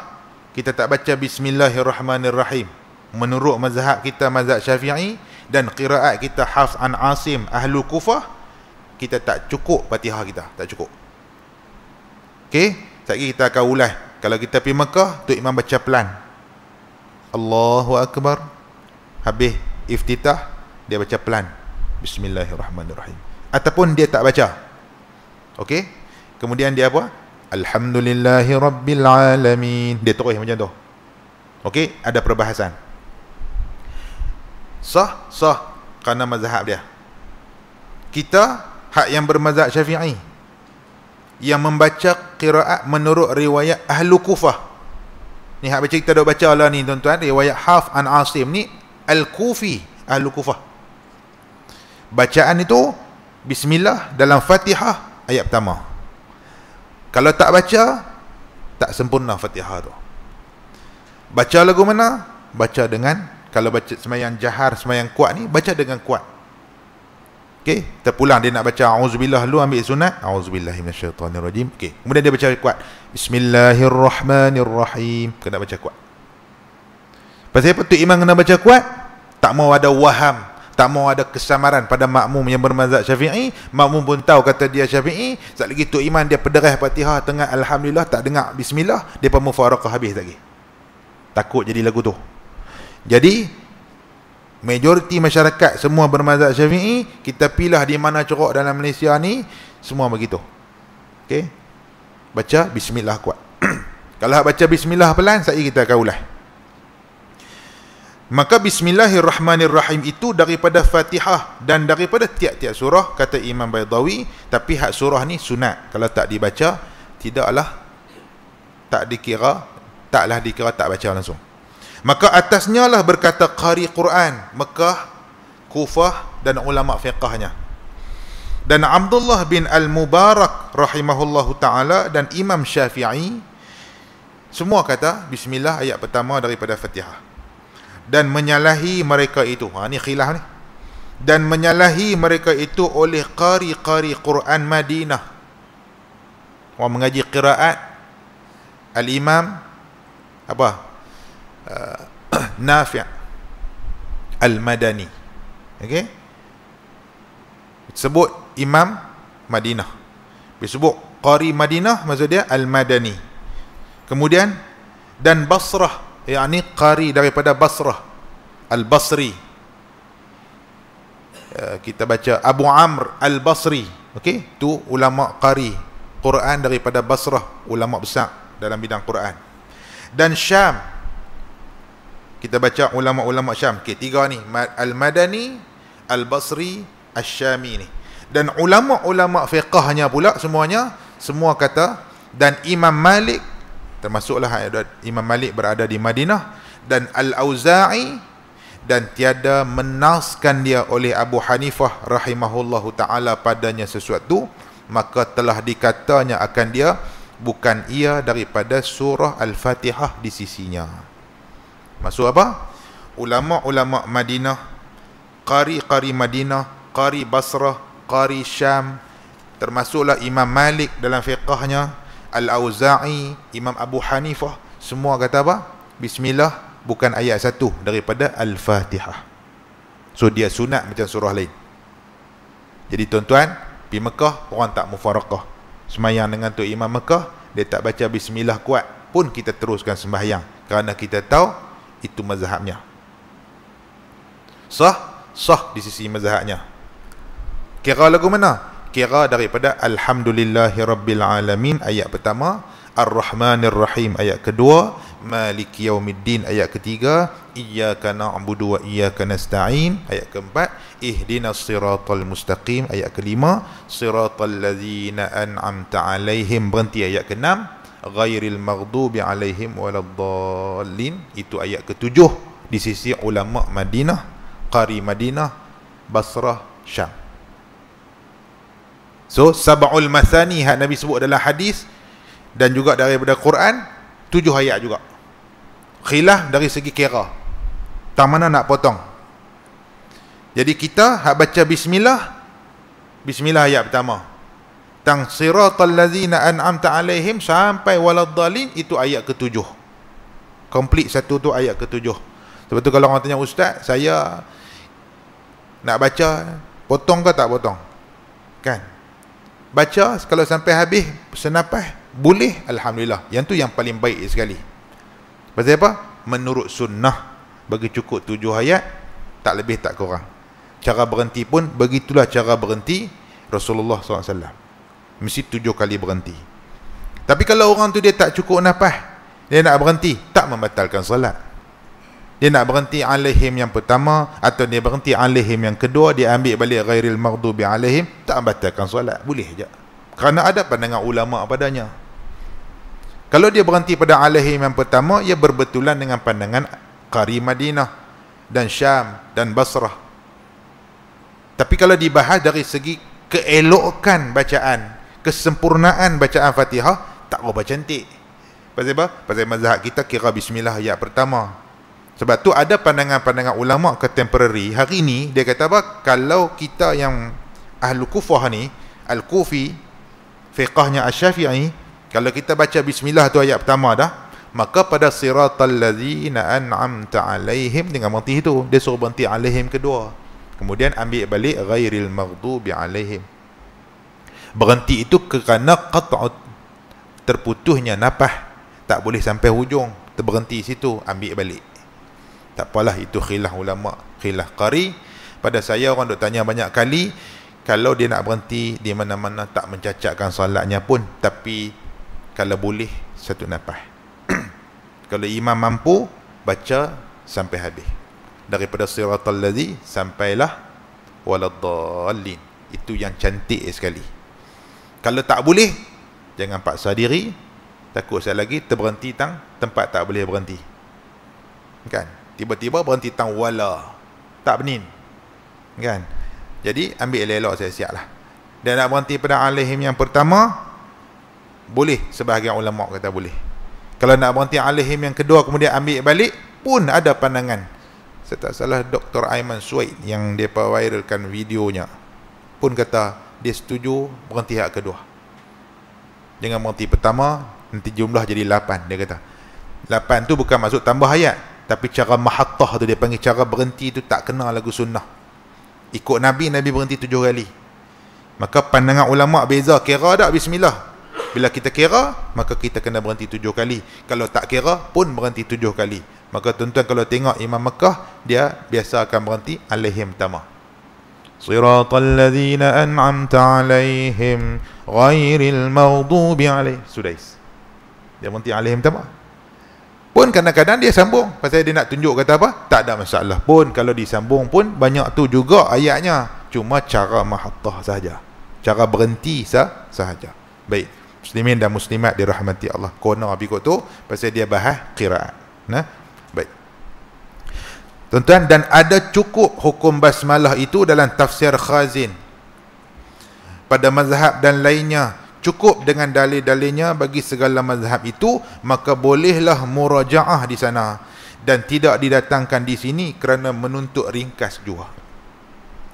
Speaker 1: kita tak baca Bismillahirrahmanirrahim. Menurut mazhab kita mazhab Syafi'i dan qiraat kita Hafs an Asim ahlu Kufah, kita tak cukup Fatihah kita, tak cukup. Okey, satgi kita akan ulas. Kalau kita pergi Mekah, tu imam baca pelan. Allahu akbar. Habis iftitah, dia baca pelan. Bismillahirrahmanirrahim. Ataupun dia tak baca. Okey. Kemudian dia apa? Alhamdulillahi rabbil alamin. Dia terus macam tu. Okey, ada perbahasan. Sah, sah kerana mazhab dia. Kita hak yang bermazhab Syafi'i yang membaca qiraat menurut riwayat ahlu kufah ni hak baca kita dah baca lah ni tuan-tuan riwayat haf an asim ni al kufi ahlu kufah bacaan itu bismillah dalam fatihah ayat pertama kalau tak baca tak sempurna fatihah tu baca lagu mana baca dengan kalau baca semayang jahar semayang kuat ni baca dengan kuat Okey, kita pulang dia nak baca auzubillah dulu ambil sunat. Auzubillahi minasyaitonirrajim. Okey, kemudian dia baca kuat. Bismillahirrahmanirrahim. Kena baca kuat. Pasal apa tu imam kena baca kuat? Tak mau ada waham, tak mau ada kesamaran pada makmum yang bermazhab Syafi'i. Makmum pun tahu kata dia Syafi'i. Sat lagi tu imam dia pederah Fatihah tengah alhamdulillah tak dengar bismillah, depa mufaraqah habis lagi. Takut jadi lagu tu. Jadi majoriti masyarakat semua bermazhab syafi'i kita pilih di mana corak dalam Malaysia ni semua begitu ok baca bismillah kuat *clears throat* kalau baca bismillah pelan saya kita akan ulas maka bismillahirrahmanirrahim itu daripada fatihah dan daripada tiap-tiap surah kata Imam Baydawi tapi hak surah ni sunat kalau tak dibaca tidaklah tak dikira taklah dikira tak baca langsung maka atasnya lah berkata qari Quran Mekah Kufah dan ulama fiqahnya dan Abdullah bin Al-Mubarak rahimahullahu taala dan Imam Syafi'i semua kata bismillah ayat pertama daripada Fatihah dan menyalahi mereka itu ha ni khilaf ni dan menyalahi mereka itu oleh qari-qari Quran Madinah orang mengaji qiraat Al-Imam apa Nafi' *clears throat* Al-Madani Okay Sebut Imam Madinah Dia sebut Qari Madinah Maksud dia Al-Madani Kemudian Dan Basrah Yang Qari daripada Basrah Al-Basri uh, kita baca Abu Amr Al-Basri okey tu ulama qari Quran daripada Basrah ulama besar dalam bidang Quran dan Syam kita baca ulama-ulama Syam. Okey, tiga ni. Al-Madani, Al-Basri, Al-Syami ni. Dan ulama-ulama fiqahnya pula semuanya, semua kata dan Imam Malik termasuklah Imam Malik berada di Madinah dan Al-Auza'i dan tiada menaskan dia oleh Abu Hanifah rahimahullahu taala padanya sesuatu maka telah dikatanya akan dia bukan ia daripada surah Al-Fatihah di sisinya. Maksud apa? Ulama-ulama Madinah, qari-qari Madinah, qari Basrah, qari Syam, termasuklah Imam Malik dalam fiqahnya, Al-Auza'i, Imam Abu Hanifah, semua kata apa? Bismillah bukan ayat satu daripada Al-Fatihah. So dia sunat macam surah lain. Jadi tuan-tuan, pergi Mekah, orang tak mufarakah. Semayang dengan tu Imam Mekah, dia tak baca Bismillah kuat pun kita teruskan sembahyang. Kerana kita tahu itu mazhabnya sah sah di sisi mazhabnya kira lagu mana kira daripada alhamdulillahi rabbil alamin ayat pertama ar-rahmanir rahim ayat kedua maliki yaumiddin ayat ketiga iyyaka na'budu wa iyyaka nasta'in ayat keempat ihdinas siratal mustaqim ayat kelima siratal ladzina an'amta 'alaihim berhenti ayat keenam ghairil maghdubi alaihim waladdallin itu ayat ketujuh di sisi ulama Madinah qari Madinah Basrah Syam so sab'ul mathani yang Nabi sebut dalam hadis dan juga daripada Quran tujuh ayat juga khilaf dari segi kira tak mana nak potong jadi kita hak baca bismillah bismillah ayat pertama tentang siratal ladzina an'amta alaihim sampai waladdallin itu ayat ketujuh. komplit satu tu ayat ketujuh. Sebab tu kalau orang tanya ustaz, saya nak baca potong ke tak potong? Kan? Baca kalau sampai habis senapah boleh alhamdulillah. Yang tu yang paling baik sekali. Pasal apa? Menurut sunnah bagi cukup tujuh ayat tak lebih tak kurang. Cara berhenti pun begitulah cara berhenti Rasulullah SAW mesti tujuh kali berhenti tapi kalau orang tu dia tak cukup nafas dia nak berhenti tak membatalkan solat dia nak berhenti alaihim yang pertama atau dia berhenti alaihim yang kedua dia ambil balik ghairil maghdubi alaihim tak membatalkan solat boleh je kerana ada pandangan ulama padanya kalau dia berhenti pada alaihim yang pertama ia berbetulan dengan pandangan qari madinah dan syam dan basrah tapi kalau dibahas dari segi keelokan bacaan kesempurnaan bacaan Fatihah tak berapa cantik. Pasal apa? Pasal mazhab kita kira bismillah ayat pertama. Sebab tu ada pandangan-pandangan ulama contemporary hari ini dia kata apa? Kalau kita yang ahlu kufah ni, al-kufi fiqahnya asy-Syafi'i, kalau kita baca bismillah tu ayat pertama dah, maka pada siratal ladzina an'amta alaihim dengan mati itu dia suruh berhenti alaihim kedua kemudian ambil balik ghairil maghdubi alaihim berhenti itu kerana qat'ut terputusnya nafas tak boleh sampai hujung terberhenti situ ambil balik tak apalah itu khilaf ulama khilaf qari pada saya orang duk tanya banyak kali kalau dia nak berhenti di mana-mana tak mencacatkan solatnya pun tapi kalau boleh satu nafas *clears throat* kalau imam mampu baca sampai habis daripada siratal ladzi sampailah waladdallin itu yang cantik sekali kalau tak boleh jangan paksa diri takut saya lagi terberhenti tang tempat tak boleh berhenti kan tiba-tiba berhenti tang wala tak benin kan jadi ambil elok saya siap lah dan nak berhenti pada alihim yang pertama boleh sebahagian ulama kata boleh kalau nak berhenti alihim yang kedua kemudian ambil balik pun ada pandangan saya tak salah Dr. Aiman Suaid yang dia viralkan videonya pun kata dia setuju berhenti hak kedua dengan berhenti pertama nanti jumlah jadi lapan dia kata lapan tu bukan maksud tambah ayat tapi cara mahattah tu dia panggil cara berhenti tu tak kena lagu sunnah ikut Nabi Nabi berhenti tujuh kali maka pandangan ulama beza kira tak bismillah bila kita kira maka kita kena berhenti tujuh kali kalau tak kira pun berhenti tujuh kali maka tuan-tuan kalau tengok Imam Mekah dia biasa akan berhenti alaihim tamah صراط الذين أنعمت عليهم غير المغضوب عليهم سوليس dia berhenti alaihim tamak pun kadang-kadang dia sambung pasal dia nak tunjuk kata apa tak ada masalah pun kalau disambung pun banyak tu juga ayatnya cuma cara mahattah sahaja cara berhenti sah sahaja baik muslimin dan muslimat dirahmati Allah kona habis tu pasal dia bahas qiraat nah Tuan-tuan dan ada cukup hukum basmalah itu dalam tafsir khazin Pada mazhab dan lainnya Cukup dengan dalil-dalilnya bagi segala mazhab itu Maka bolehlah muraja'ah di sana Dan tidak didatangkan di sini kerana menuntut ringkas jua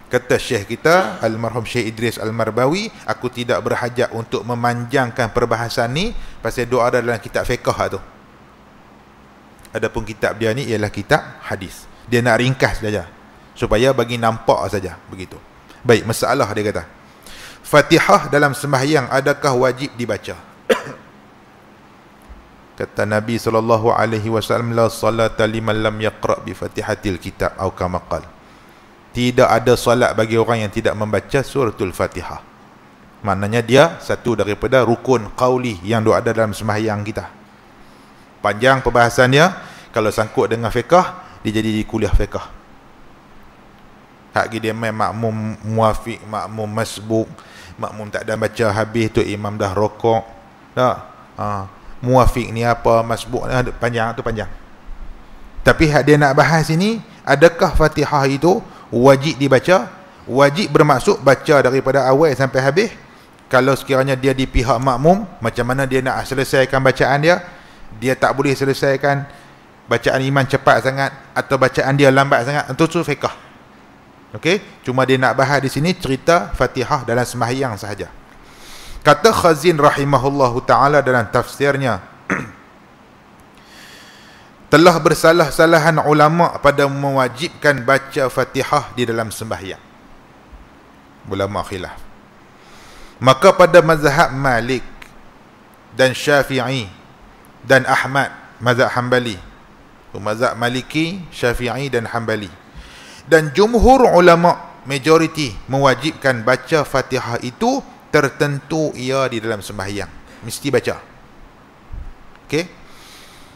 Speaker 1: Kata Syekh kita, Almarhum Syekh Idris Al-Marbawi, aku tidak berhajat untuk memanjangkan perbahasan ni pasal doa dalam kitab fiqah tu. Adapun kitab dia ni ialah kitab hadis dia nak ringkas saja supaya bagi nampak saja begitu baik masalah dia kata Fatihah dalam sembahyang adakah wajib dibaca *coughs* kata Nabi sallallahu alaihi wasallam la salata liman lam yaqra bi fatihatil kitab au kama tidak ada solat bagi orang yang tidak membaca suratul Fatihah maknanya dia satu daripada rukun qauli yang ada dalam sembahyang kita panjang perbahasan kalau sangkut dengan fiqh dia jadi kuliah fiqah hak dia main makmum muafiq makmum masbuk makmum tak ada baca habis tu imam dah rokok dah ha muafiq ni apa masbuk ni panjang tu panjang tapi hak dia nak bahas ini, adakah fatihah itu wajib dibaca wajib bermaksud baca daripada awal sampai habis kalau sekiranya dia di pihak makmum macam mana dia nak selesaikan bacaan dia dia tak boleh selesaikan bacaan iman cepat sangat atau bacaan dia lambat sangat itu tu fiqah okey cuma dia nak bahas di sini cerita Fatihah dalam sembahyang sahaja kata Khazin rahimahullahu taala dalam tafsirnya *clears throat* telah bersalah-salahan ulama pada mewajibkan baca Fatihah di dalam sembahyang ulama khilaf maka pada mazhab Malik dan Syafi'i dan Ahmad mazhab Hanbali. Mazhab Maliki, Syafi'i dan Hambali, Dan jumhur ulama majoriti mewajibkan baca Fatihah itu tertentu ia di dalam sembahyang. Mesti baca. Okey.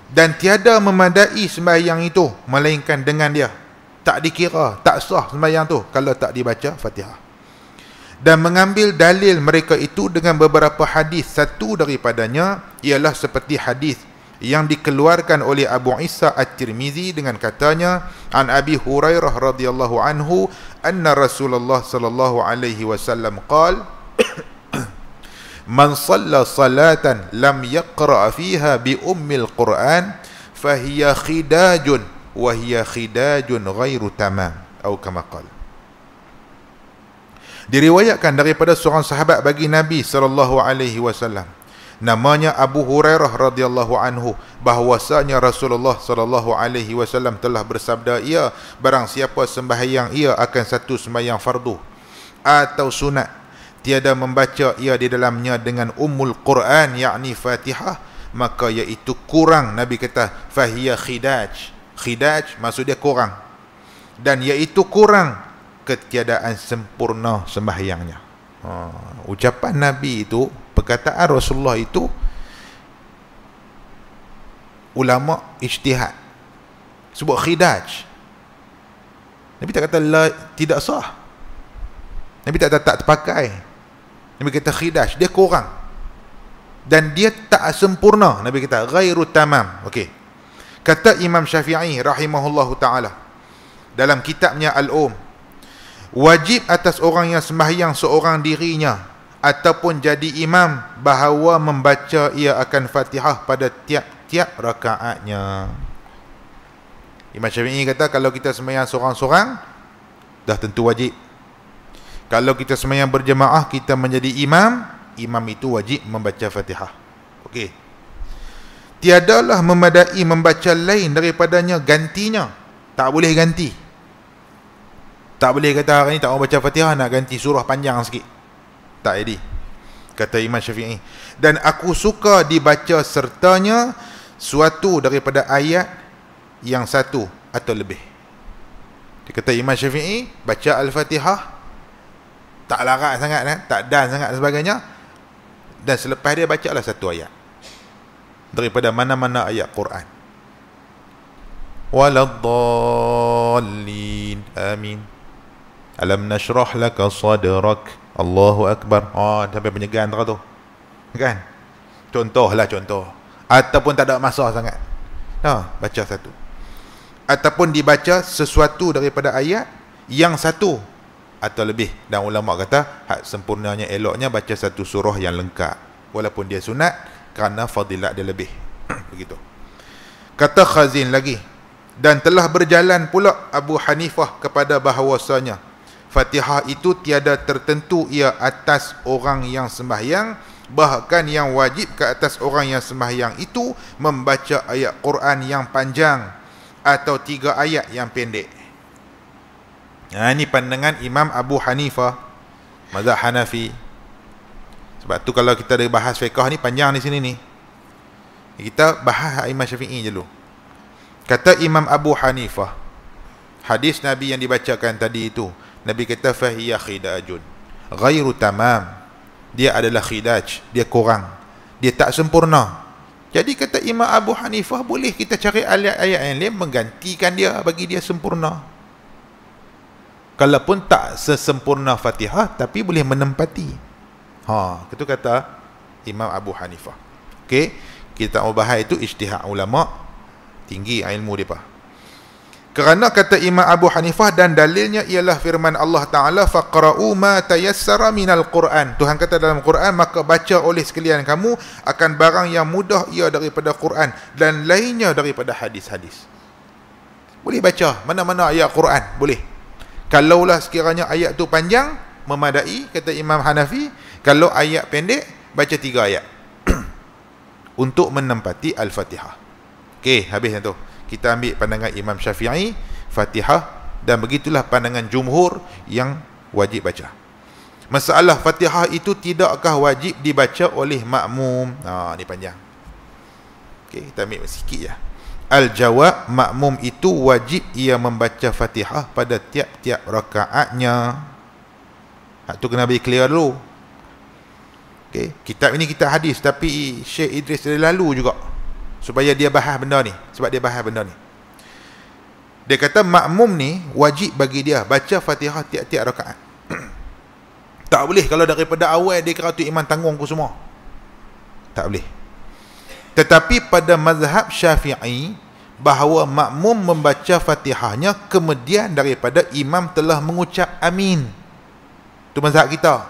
Speaker 1: Dan tiada memadai sembahyang itu melainkan dengan dia. Tak dikira, tak sah sembahyang tu kalau tak dibaca Fatihah. Dan mengambil dalil mereka itu dengan beberapa hadis. Satu daripadanya ialah seperti hadis yang dikeluarkan oleh Abu Isa At-Tirmizi dengan katanya An Abi Hurairah radhiyallahu anhu anna Rasulullah sallallahu alaihi wasallam qaal Man salla salatan lam yaqra fiha bi ummil Qur'an fahiya khidajun wa hiya khidajun ghairu tamam atau kama qala Diriwayatkan daripada seorang sahabat bagi Nabi sallallahu alaihi wasallam namanya Abu Hurairah radhiyallahu anhu bahwasanya Rasulullah sallallahu alaihi wasallam telah bersabda ia barang siapa sembahyang ia akan satu sembahyang fardu atau sunat tiada membaca ia di dalamnya dengan ummul Quran yakni Fatihah maka iaitu kurang nabi kata fahiya khidaj khidaj maksud dia kurang dan iaitu kurang ketiadaan sempurna sembahyangnya ha, ucapan nabi itu perkataan Rasulullah itu ulama ijtihad sebut khidaj Nabi tak kata la, tidak sah Nabi tak tak terpakai Nabi kata khidaj dia kurang dan dia tak sempurna Nabi kata ghairu tamam okey kata Imam Syafi'i rahimahullahu taala dalam kitabnya Al-Um wajib atas orang yang sembahyang seorang dirinya ataupun jadi imam bahawa membaca ia akan fatihah pada tiap-tiap rakaatnya. Imam Syafi'i kata kalau kita semayang seorang-seorang dah tentu wajib. Kalau kita semayang berjemaah kita menjadi imam, imam itu wajib membaca fatihah. Okey. Tiadalah memadai membaca lain daripadanya gantinya. Tak boleh ganti. Tak boleh kata hari ni tak mau baca fatihah nak ganti surah panjang sikit tak edi kata Imam Syafi'i dan aku suka dibaca sertanya suatu daripada ayat yang satu atau lebih dia kata Imam Syafi'i baca Al-Fatihah tak larat sangat eh? tak dan sangat dan sebagainya dan selepas dia bacalah satu ayat daripada mana-mana ayat Quran waladhalin amin alam nashrah laka sadrak Allahu Akbar. Oh, sampai penyegan tu. Kan? Contoh lah contoh. Ataupun tak ada masa sangat. Ha, oh, baca satu. Ataupun dibaca sesuatu daripada ayat yang satu atau lebih. Dan ulama kata hak sempurnanya eloknya baca satu surah yang lengkap. Walaupun dia sunat kerana fadilat dia lebih. *clears throat* Begitu. Kata Khazin lagi. Dan telah berjalan pula Abu Hanifah kepada bahawasanya. Fatihah itu tiada tertentu ia atas orang yang sembahyang Bahkan yang wajib ke atas orang yang sembahyang itu Membaca ayat Quran yang panjang Atau tiga ayat yang pendek nah, ha, Ini pandangan Imam Abu Hanifah Mazhab Hanafi Sebab tu kalau kita ada bahas fiqah ni panjang di sini ni Kita bahas Imam Syafi'i je dulu Kata Imam Abu Hanifah Hadis Nabi yang dibacakan tadi itu Nabi kata fahiya khidajun ghairu tamam dia adalah khidaj dia kurang dia tak sempurna jadi kata Imam Abu Hanifah boleh kita cari ayat-ayat yang lain menggantikan dia bagi dia sempurna kalaupun tak sesempurna Fatihah tapi boleh menempati ha itu kata Imam Abu Hanifah okey kita tak mau bahas itu ijtihad ulama tinggi ilmu dia pak kerana kata Imam Abu Hanifah dan dalilnya ialah firman Allah Ta'ala faqra'u ma tayassara minal Qur'an Tuhan kata dalam Qur'an maka baca oleh sekalian kamu akan barang yang mudah ia daripada Qur'an dan lainnya daripada hadis-hadis boleh baca mana-mana ayat Qur'an boleh kalaulah sekiranya ayat tu panjang memadai kata Imam Hanafi kalau ayat pendek baca tiga ayat *clears throat* untuk menempati Al-Fatihah Okey, habis yang tu kita ambil pandangan Imam Syafi'i Fatihah dan begitulah pandangan jumhur yang wajib baca masalah Fatihah itu tidakkah wajib dibaca oleh makmum ha ni panjang okey kita ambil sikit ya al jawab makmum itu wajib ia membaca Fatihah pada tiap-tiap rakaatnya hak tu kena bagi clear dulu Okay. Kitab ini kita hadis tapi Syekh Idris dari lalu juga supaya dia bahas benda ni sebab dia bahas benda ni dia kata makmum ni wajib bagi dia baca fatihah tiap-tiap rakaat *clears throat* tak boleh kalau daripada awal dia kira tu iman tanggung ku semua tak boleh tetapi pada mazhab syafi'i bahawa makmum membaca fatihahnya kemudian daripada imam telah mengucap amin tu mazhab kita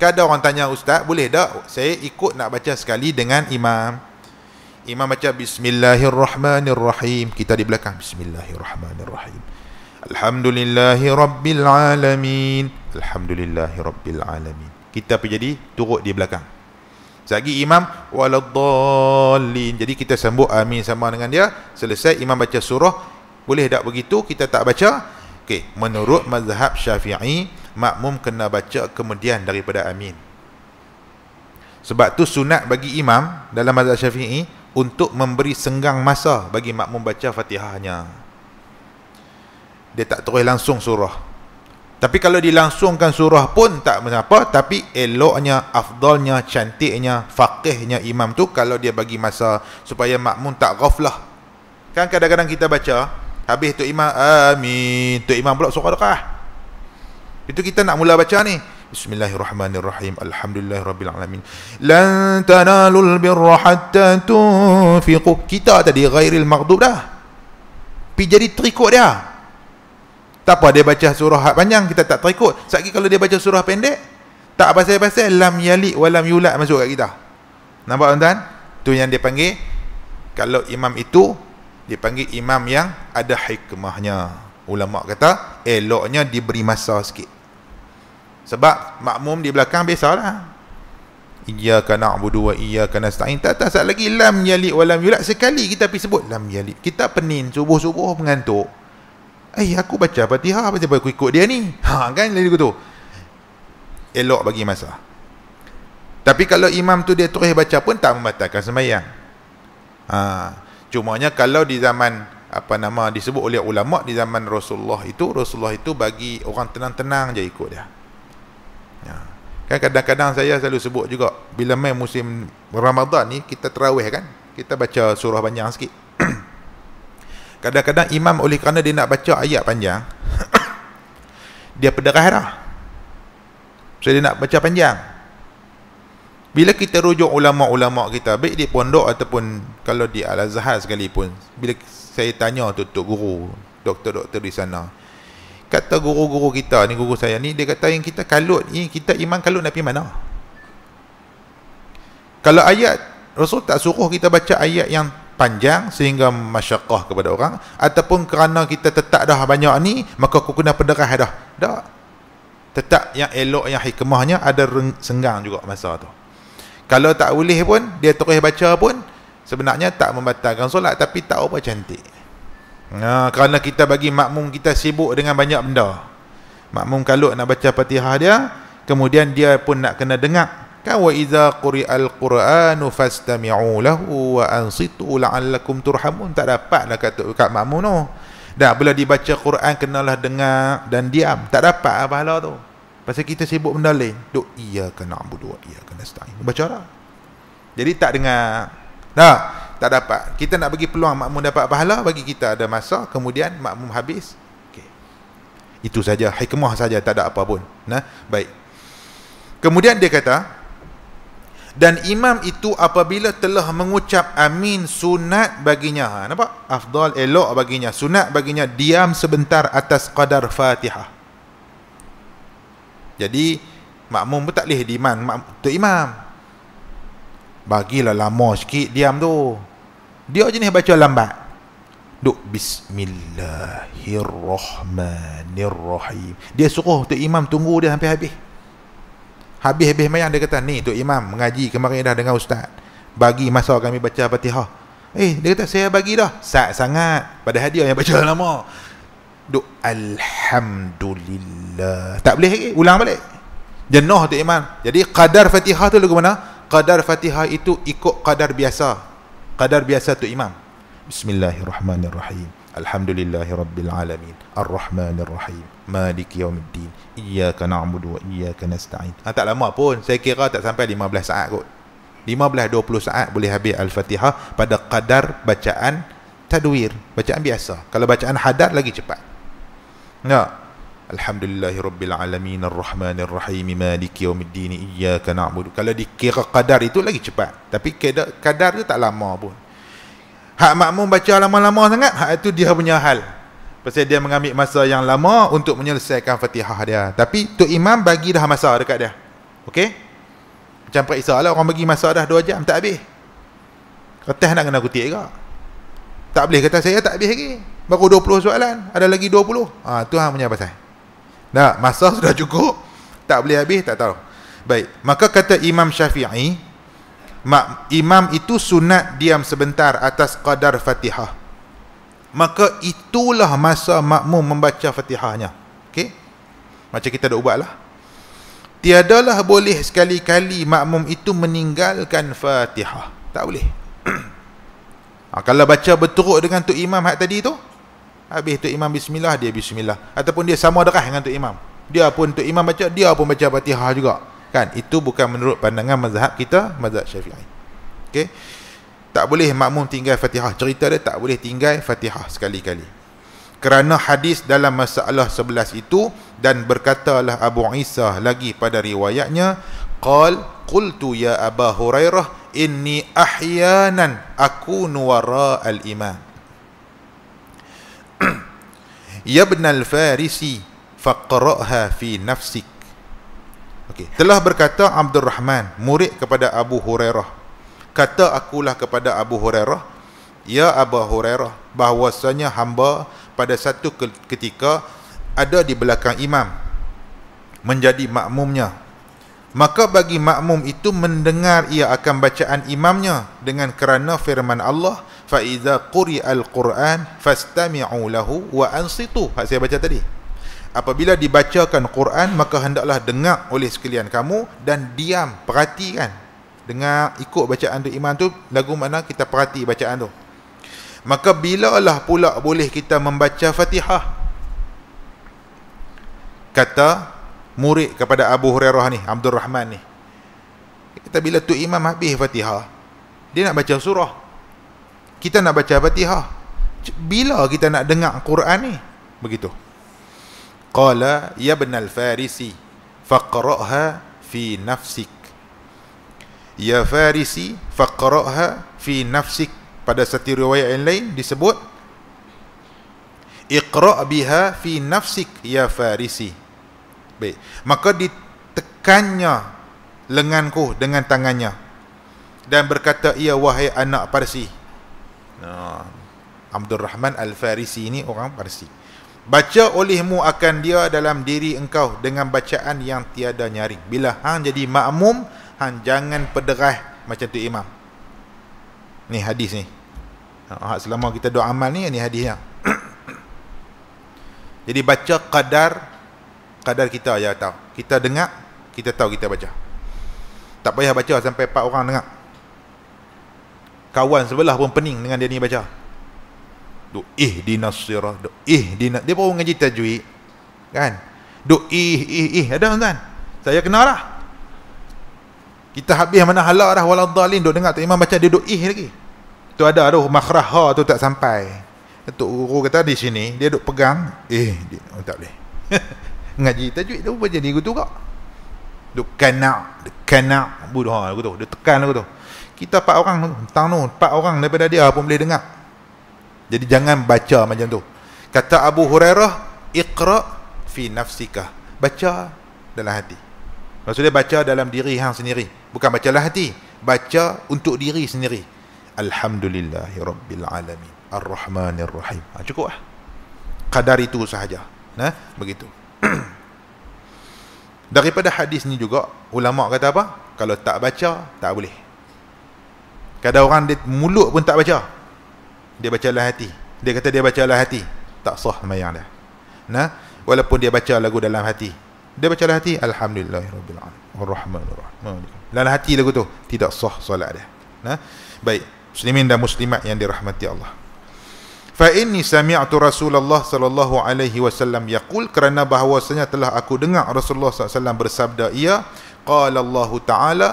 Speaker 1: kadang kan orang tanya ustaz boleh tak saya ikut nak baca sekali dengan imam Imam baca Bismillahirrahmanirrahim Kita di belakang Bismillahirrahmanirrahim Alhamdulillahi Rabbil Alamin Alhamdulillahi Rabbil Alamin Kita pergi jadi turut di belakang Sagi Imam Waladhalin Jadi kita sambut amin sama dengan dia Selesai Imam baca surah Boleh tak begitu kita tak baca Okey, Menurut mazhab syafi'i Makmum kena baca kemudian daripada amin Sebab tu sunat bagi imam Dalam mazhab syafi'i untuk memberi senggang masa bagi makmum baca fatihahnya dia tak terus langsung surah tapi kalau dilangsungkan surah pun tak mengapa tapi eloknya afdalnya cantiknya faqihnya imam tu kalau dia bagi masa supaya makmum tak ghaflah kan kadang-kadang kita baca habis tu imam amin tu imam pula surah dekah itu kita nak mula baca ni Bismillahirrahmanirrahim. الله الرحمن الرحيم الحمد لله رب kita tadi ghairil maghdub dah pi jadi terikut dia tak apa dia baca surah hak panjang kita tak terikut satgi kalau dia baca surah pendek tak pasal-pasal lam yali wa lam yulat masuk kat kita nampak tuan-tuan tu yang dia panggil kalau imam itu dia panggil imam yang ada hikmahnya ulama kata eloknya diberi masa sikit sebab makmum di belakang biasalah. Iyyaka na'budu wa iyyaka nasta'in. Tak tak sat lagi lam yalid wa lam yulad sekali kita pergi sebut lam yalid. Kita penin subuh-subuh mengantuk. Eh aku baca Fatihah apa sebab aku ikut dia ni? *laughs* Ha kan jadi tu. Elok bagi masa. Tapi kalau imam tu dia terus baca pun tak membatalkan semayang. Ha cumanya kalau di zaman apa nama disebut oleh ulama di zaman Rasulullah itu Rasulullah itu bagi orang tenang-tenang je ikut dia. Ya. Kan kadang-kadang saya selalu sebut juga bila main musim Ramadan ni kita terawih kan. Kita baca surah panjang sikit. *clears throat* kadang-kadang imam oleh kerana dia nak baca ayat panjang *clears throat* dia berdarah dah. So dia nak baca panjang. Bila kita rujuk ulama-ulama kita baik di pondok ataupun kalau di Al-Azhar sekalipun bila saya tanya tu guru doktor-doktor di sana kata guru-guru kita ni guru saya ni dia kata yang kita kalut ni kita iman kalut nak pergi mana kalau ayat Rasul tak suruh kita baca ayat yang panjang sehingga masyakah kepada orang ataupun kerana kita tetap dah banyak ni maka aku kena penderah dah tak tetap yang elok yang hikmahnya ada senggang juga masa tu kalau tak boleh pun dia terus baca pun sebenarnya tak membatalkan solat tapi tak apa cantik ha, kerana kita bagi makmum kita sibuk dengan banyak benda makmum kalau nak baca fatihah dia kemudian dia pun nak kena dengar kan wa iza quri'al qur'anu fastami'u lahu wa ansitu la'allakum turhamun tak dapatlah kata kat makmum tu dah bila dibaca Quran kenalah dengar dan diam tak dapat apa lah pahala tu pasal kita sibuk benda lain duk iya kena budu iya kena stai baca lah jadi tak dengar dah tak dapat. Kita nak bagi peluang makmum dapat pahala bagi kita ada masa kemudian makmum habis. Okay, Itu saja hikmah saja tak ada apa pun. Nah, baik. Kemudian dia kata dan imam itu apabila telah mengucap amin sunat baginya ha, nampak afdal elok baginya sunat baginya diam sebentar atas qadar fatihah jadi makmum pun tak boleh diman mak, tu imam bagilah lama sikit diam tu dia jenis baca lambat. Duk bismillahirrahmanirrahim. Dia suruh tu imam tunggu dia sampai habis. Habis-habis mayan dia kata, "Ni tu imam mengaji kemarin dah dengan ustaz. Bagi masa kami baca Fatihah." Eh, dia kata saya bagi dah. Sat sangat. Padahal dia yang baca lama. Duk alhamdulillah. Tak boleh lagi. Ulang balik. Jenuh tu imam. Jadi kadar Fatihah tu lagu mana? Qadar Fatihah itu ikut kadar biasa. Kadar biasa tu imam bismillahirrahmanirrahim alhamdulillahirabbilalamin arrahmanirrahim maliki yaumiddin iyyaka na'budu wa iyyaka nasta'in ha, tak lama pun saya kira tak sampai 15 saat kot 15 20 saat boleh habis al-fatihah pada kadar bacaan tadwir bacaan biasa kalau bacaan hadar lagi cepat tak ya. الحمد لله رب العالمين الرحمن الرحيم مالك يوم الدين إياك نعبد kalau dikira kadar itu lagi cepat tapi kadar qadar tu tak lama pun hak makmum baca lama-lama sangat hak itu dia punya hal pasal dia mengambil masa yang lama untuk menyelesaikan fatihah dia tapi tok imam bagi dah masa dekat dia okey macam periksa lah orang bagi masa dah 2 jam tak habis kertas nak kena kutip ke tak boleh kata saya tak habis lagi baru 20 soalan ada lagi 20 ah ha, tu hang punya pasal Dah, masa *laughs* sudah cukup. Tak boleh habis, tak tahu. Baik, maka kata Imam Syafi'i, mak, Imam itu sunat diam sebentar atas qadar fatihah. Maka itulah masa makmum membaca fatihahnya. Okey? Macam kita dah ubat lah. Tiadalah boleh sekali-kali makmum itu meninggalkan fatihah. Tak boleh. *clears throat* ha, kalau baca berturut dengan tu Imam hak tadi tu, Habis Tok Imam bismillah dia bismillah ataupun dia sama derah dengan Tok Imam. Dia pun Tok Imam baca dia pun baca Fatihah juga. Kan? Itu bukan menurut pandangan mazhab kita mazhab Syafi'i. okay Tak boleh makmum tinggal Fatihah. Cerita dia tak boleh tinggal Fatihah sekali-kali. Kerana hadis dalam masalah sebelas itu dan berkatalah Abu Isa lagi pada riwayatnya qal qultu ya Aba Hurairah inni ahyanan aku nuwara al-imam Yabnal Farisi faqra'ha fi nafsik. Okey, telah berkata Abdul Rahman, murid kepada Abu Hurairah. Kata akulah kepada Abu Hurairah, "Ya Abu Hurairah, bahwasanya hamba pada satu ketika ada di belakang imam menjadi makmumnya. Maka bagi makmum itu mendengar ia akan bacaan imamnya dengan kerana firman Allah, al Qur'an, الْقُرْآنِ فَاسْتَمِعُوا wa وَأَنْصِتُوا Hak saya baca tadi. Apabila dibacakan Quran, maka hendaklah dengar oleh sekalian kamu dan diam, perhatikan. Dengar, ikut bacaan tu iman tu, lagu mana kita perhati bacaan tu. Maka bila bilalah pula boleh kita membaca fatihah? Kata murid kepada Abu Hurairah ni, Abdul Rahman ni. Kita bila tu imam habis fatihah, dia nak baca surah kita nak baca Fatihah. Bila kita nak dengar Quran ni? Begitu. Qala ya ibn al-Farisi faqra'ha fi nafsik. Ya Farisi faqra'ha fi nafsik. Pada satu riwayat yang lain disebut Iqra' biha fi nafsik ya Farisi. Baik. Maka ditekannya lenganku dengan tangannya dan berkata ia wahai anak Parsi Uh, ha. Abdul Rahman Al-Farisi ini orang Parsi. Baca olehmu akan dia dalam diri engkau dengan bacaan yang tiada nyaring. Bila hang jadi makmum, hang jangan pederah macam tu imam. Ni hadis ni. Uh, selama kita doa amal ni, ni hadisnya. *coughs* jadi baca kadar kadar kita ya tahu. Kita dengar, kita tahu kita baca. Tak payah baca sampai empat orang dengar kawan sebelah pun pening dengan dia ni baca do ih dinasirah do ih dina dia baru mengaji tajwid kan do ih ih ih ada tuan saya kenal lah kita habis mana halak dah walad dalin duk dengar tu imam baca dia duk ih lagi tu ada tu makrah ha tu tak sampai tok guru kata di sini dia duk pegang eh dia, oh, tak boleh *laughs* ngaji tajwid tu pun jadi gitu juga duk kana kana budha aku tu dia tekan aku tu kita empat orang tentang tu empat orang daripada dia pun boleh dengar jadi jangan baca macam tu kata Abu Hurairah iqra fi nafsika baca dalam hati maksudnya baca dalam diri hang sendiri bukan baca dalam hati baca untuk diri sendiri alhamdulillahi rabbil alamin arrahmanir rahim ha, cukup ah? kadar itu sahaja nah begitu *clears throat* daripada hadis ni juga ulama kata apa kalau tak baca tak boleh Kadang orang dia mulut pun tak baca. Dia baca lah hati. Dia kata dia baca lah hati. Tak sah semayang dia. Nah, walaupun dia baca lagu dalam hati. Dia baca dalam hati, alhamdulillah rabbil alamin. Dalam hati lagu tu tidak sah solat dia. Nah. Baik, muslimin dan muslimat yang dirahmati Allah. Fa inni sami'tu Rasulullah sallallahu alaihi wasallam yaqul kerana bahwasanya telah aku dengar Rasulullah sallallahu alaihi wasallam bersabda ia qala Allah taala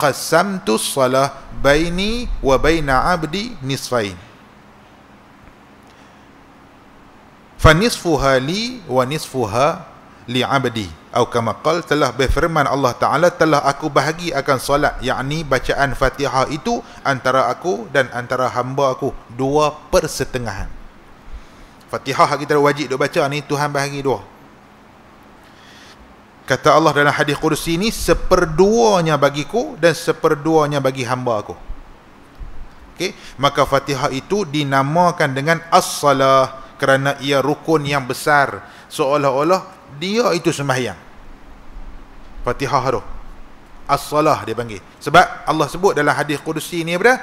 Speaker 1: qasamtu salah baini wa baina abdi nisfain fa nisfuha li wa nisfuha li abdi atau kama qal telah berfirman Allah Ta'ala telah aku bahagi akan solat yakni bacaan fatihah itu antara aku dan antara hamba aku dua persetengahan fatihah kita wajib duk baca ni Tuhan bahagi dua kata Allah dalam hadis kursi ini seperduanya bagiku dan seperduanya bagi hamba aku okay? maka fatihah itu dinamakan dengan as-salah kerana ia rukun yang besar seolah-olah dia itu sembahyang fatihah itu as-salah dia panggil sebab Allah sebut dalam hadis kursi ini apa dia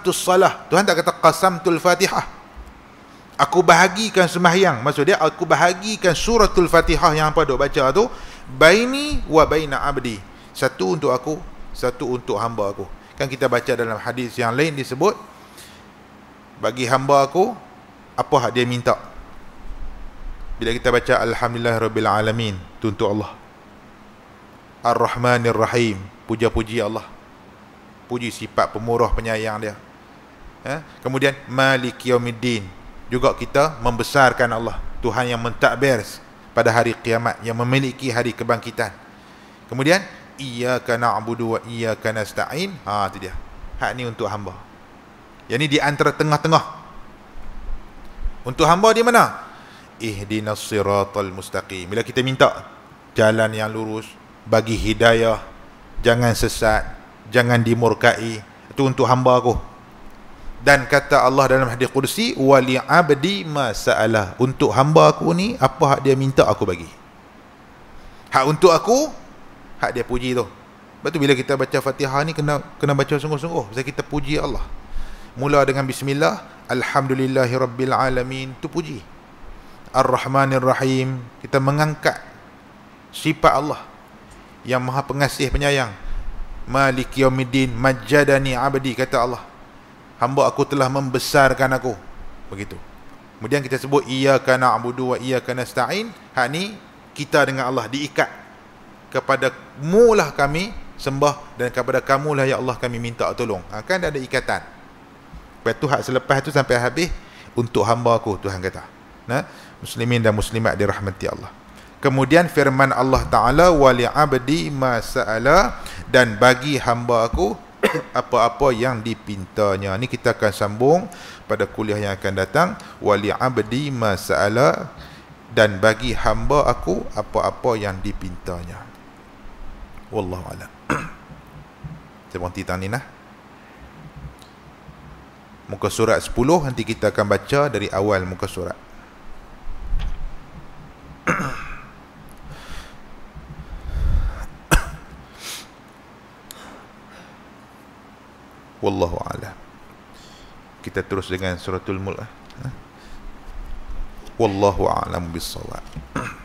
Speaker 1: tu salah Tuhan tak kata qasamtu al-fatihah aku bahagikan sembahyang maksud dia aku bahagikan suratul fatihah yang apa duk baca tu baini wa baina abdi satu untuk aku satu untuk hamba aku kan kita baca dalam hadis yang lain disebut bagi hamba aku apa hak dia minta bila kita baca alhamdulillah rabbil alamin tuntut Allah ar-rahmanir rahim puja-puji Allah puji sifat pemurah penyayang dia ya? kemudian malik yaumiddin juga kita membesarkan Allah Tuhan yang mentadbir pada hari kiamat yang memiliki hari kebangkitan. Kemudian iyyaka na'budu wa iyyaka nasta'in. Ha tu dia. Hak ni untuk hamba. Yang ni di antara tengah-tengah. Untuk hamba di mana? Ihdinas siratal mustaqim. Bila kita minta jalan yang lurus, bagi hidayah, jangan sesat, jangan dimurkai. Itu untuk hamba aku dan kata Allah dalam hadis kursi wali abdi masalah untuk hamba aku ni apa hak dia minta aku bagi hak untuk aku hak dia puji tu sebab tu bila kita baca fatihah ni kena kena baca sungguh-sungguh sebab kita puji Allah mula dengan bismillah alhamdulillahi rabbil alamin tu puji ar-rahmanir rahim kita mengangkat sifat Allah yang maha pengasih penyayang maliki yaumiddin majadani abdi kata Allah hamba aku telah membesarkan aku begitu kemudian kita sebut iyyaka na'budu wa iyyaka nasta'in hak ni kita dengan Allah diikat kepada lah kami sembah dan kepada kamulah ya Allah kami minta tolong ha, kan ada ikatan lepas tu hak selepas tu sampai habis untuk hamba aku Tuhan kata nah muslimin dan muslimat dirahmati Allah kemudian firman Allah taala wali abdi masala dan bagi hamba aku *coughs* apa-apa yang dipintanya. Ini kita akan sambung pada kuliah yang akan datang. Wali abdi masalah dan bagi hamba aku apa-apa yang dipintanya. Wallahu a'lam. *coughs* Saya berhenti tangan ni lah. Muka surat 10 nanti kita akan baca dari awal muka surat. Ahem. *coughs* wallahu a'lam kita terus dengan suratul mulk ha? wallahu a'lam bissawab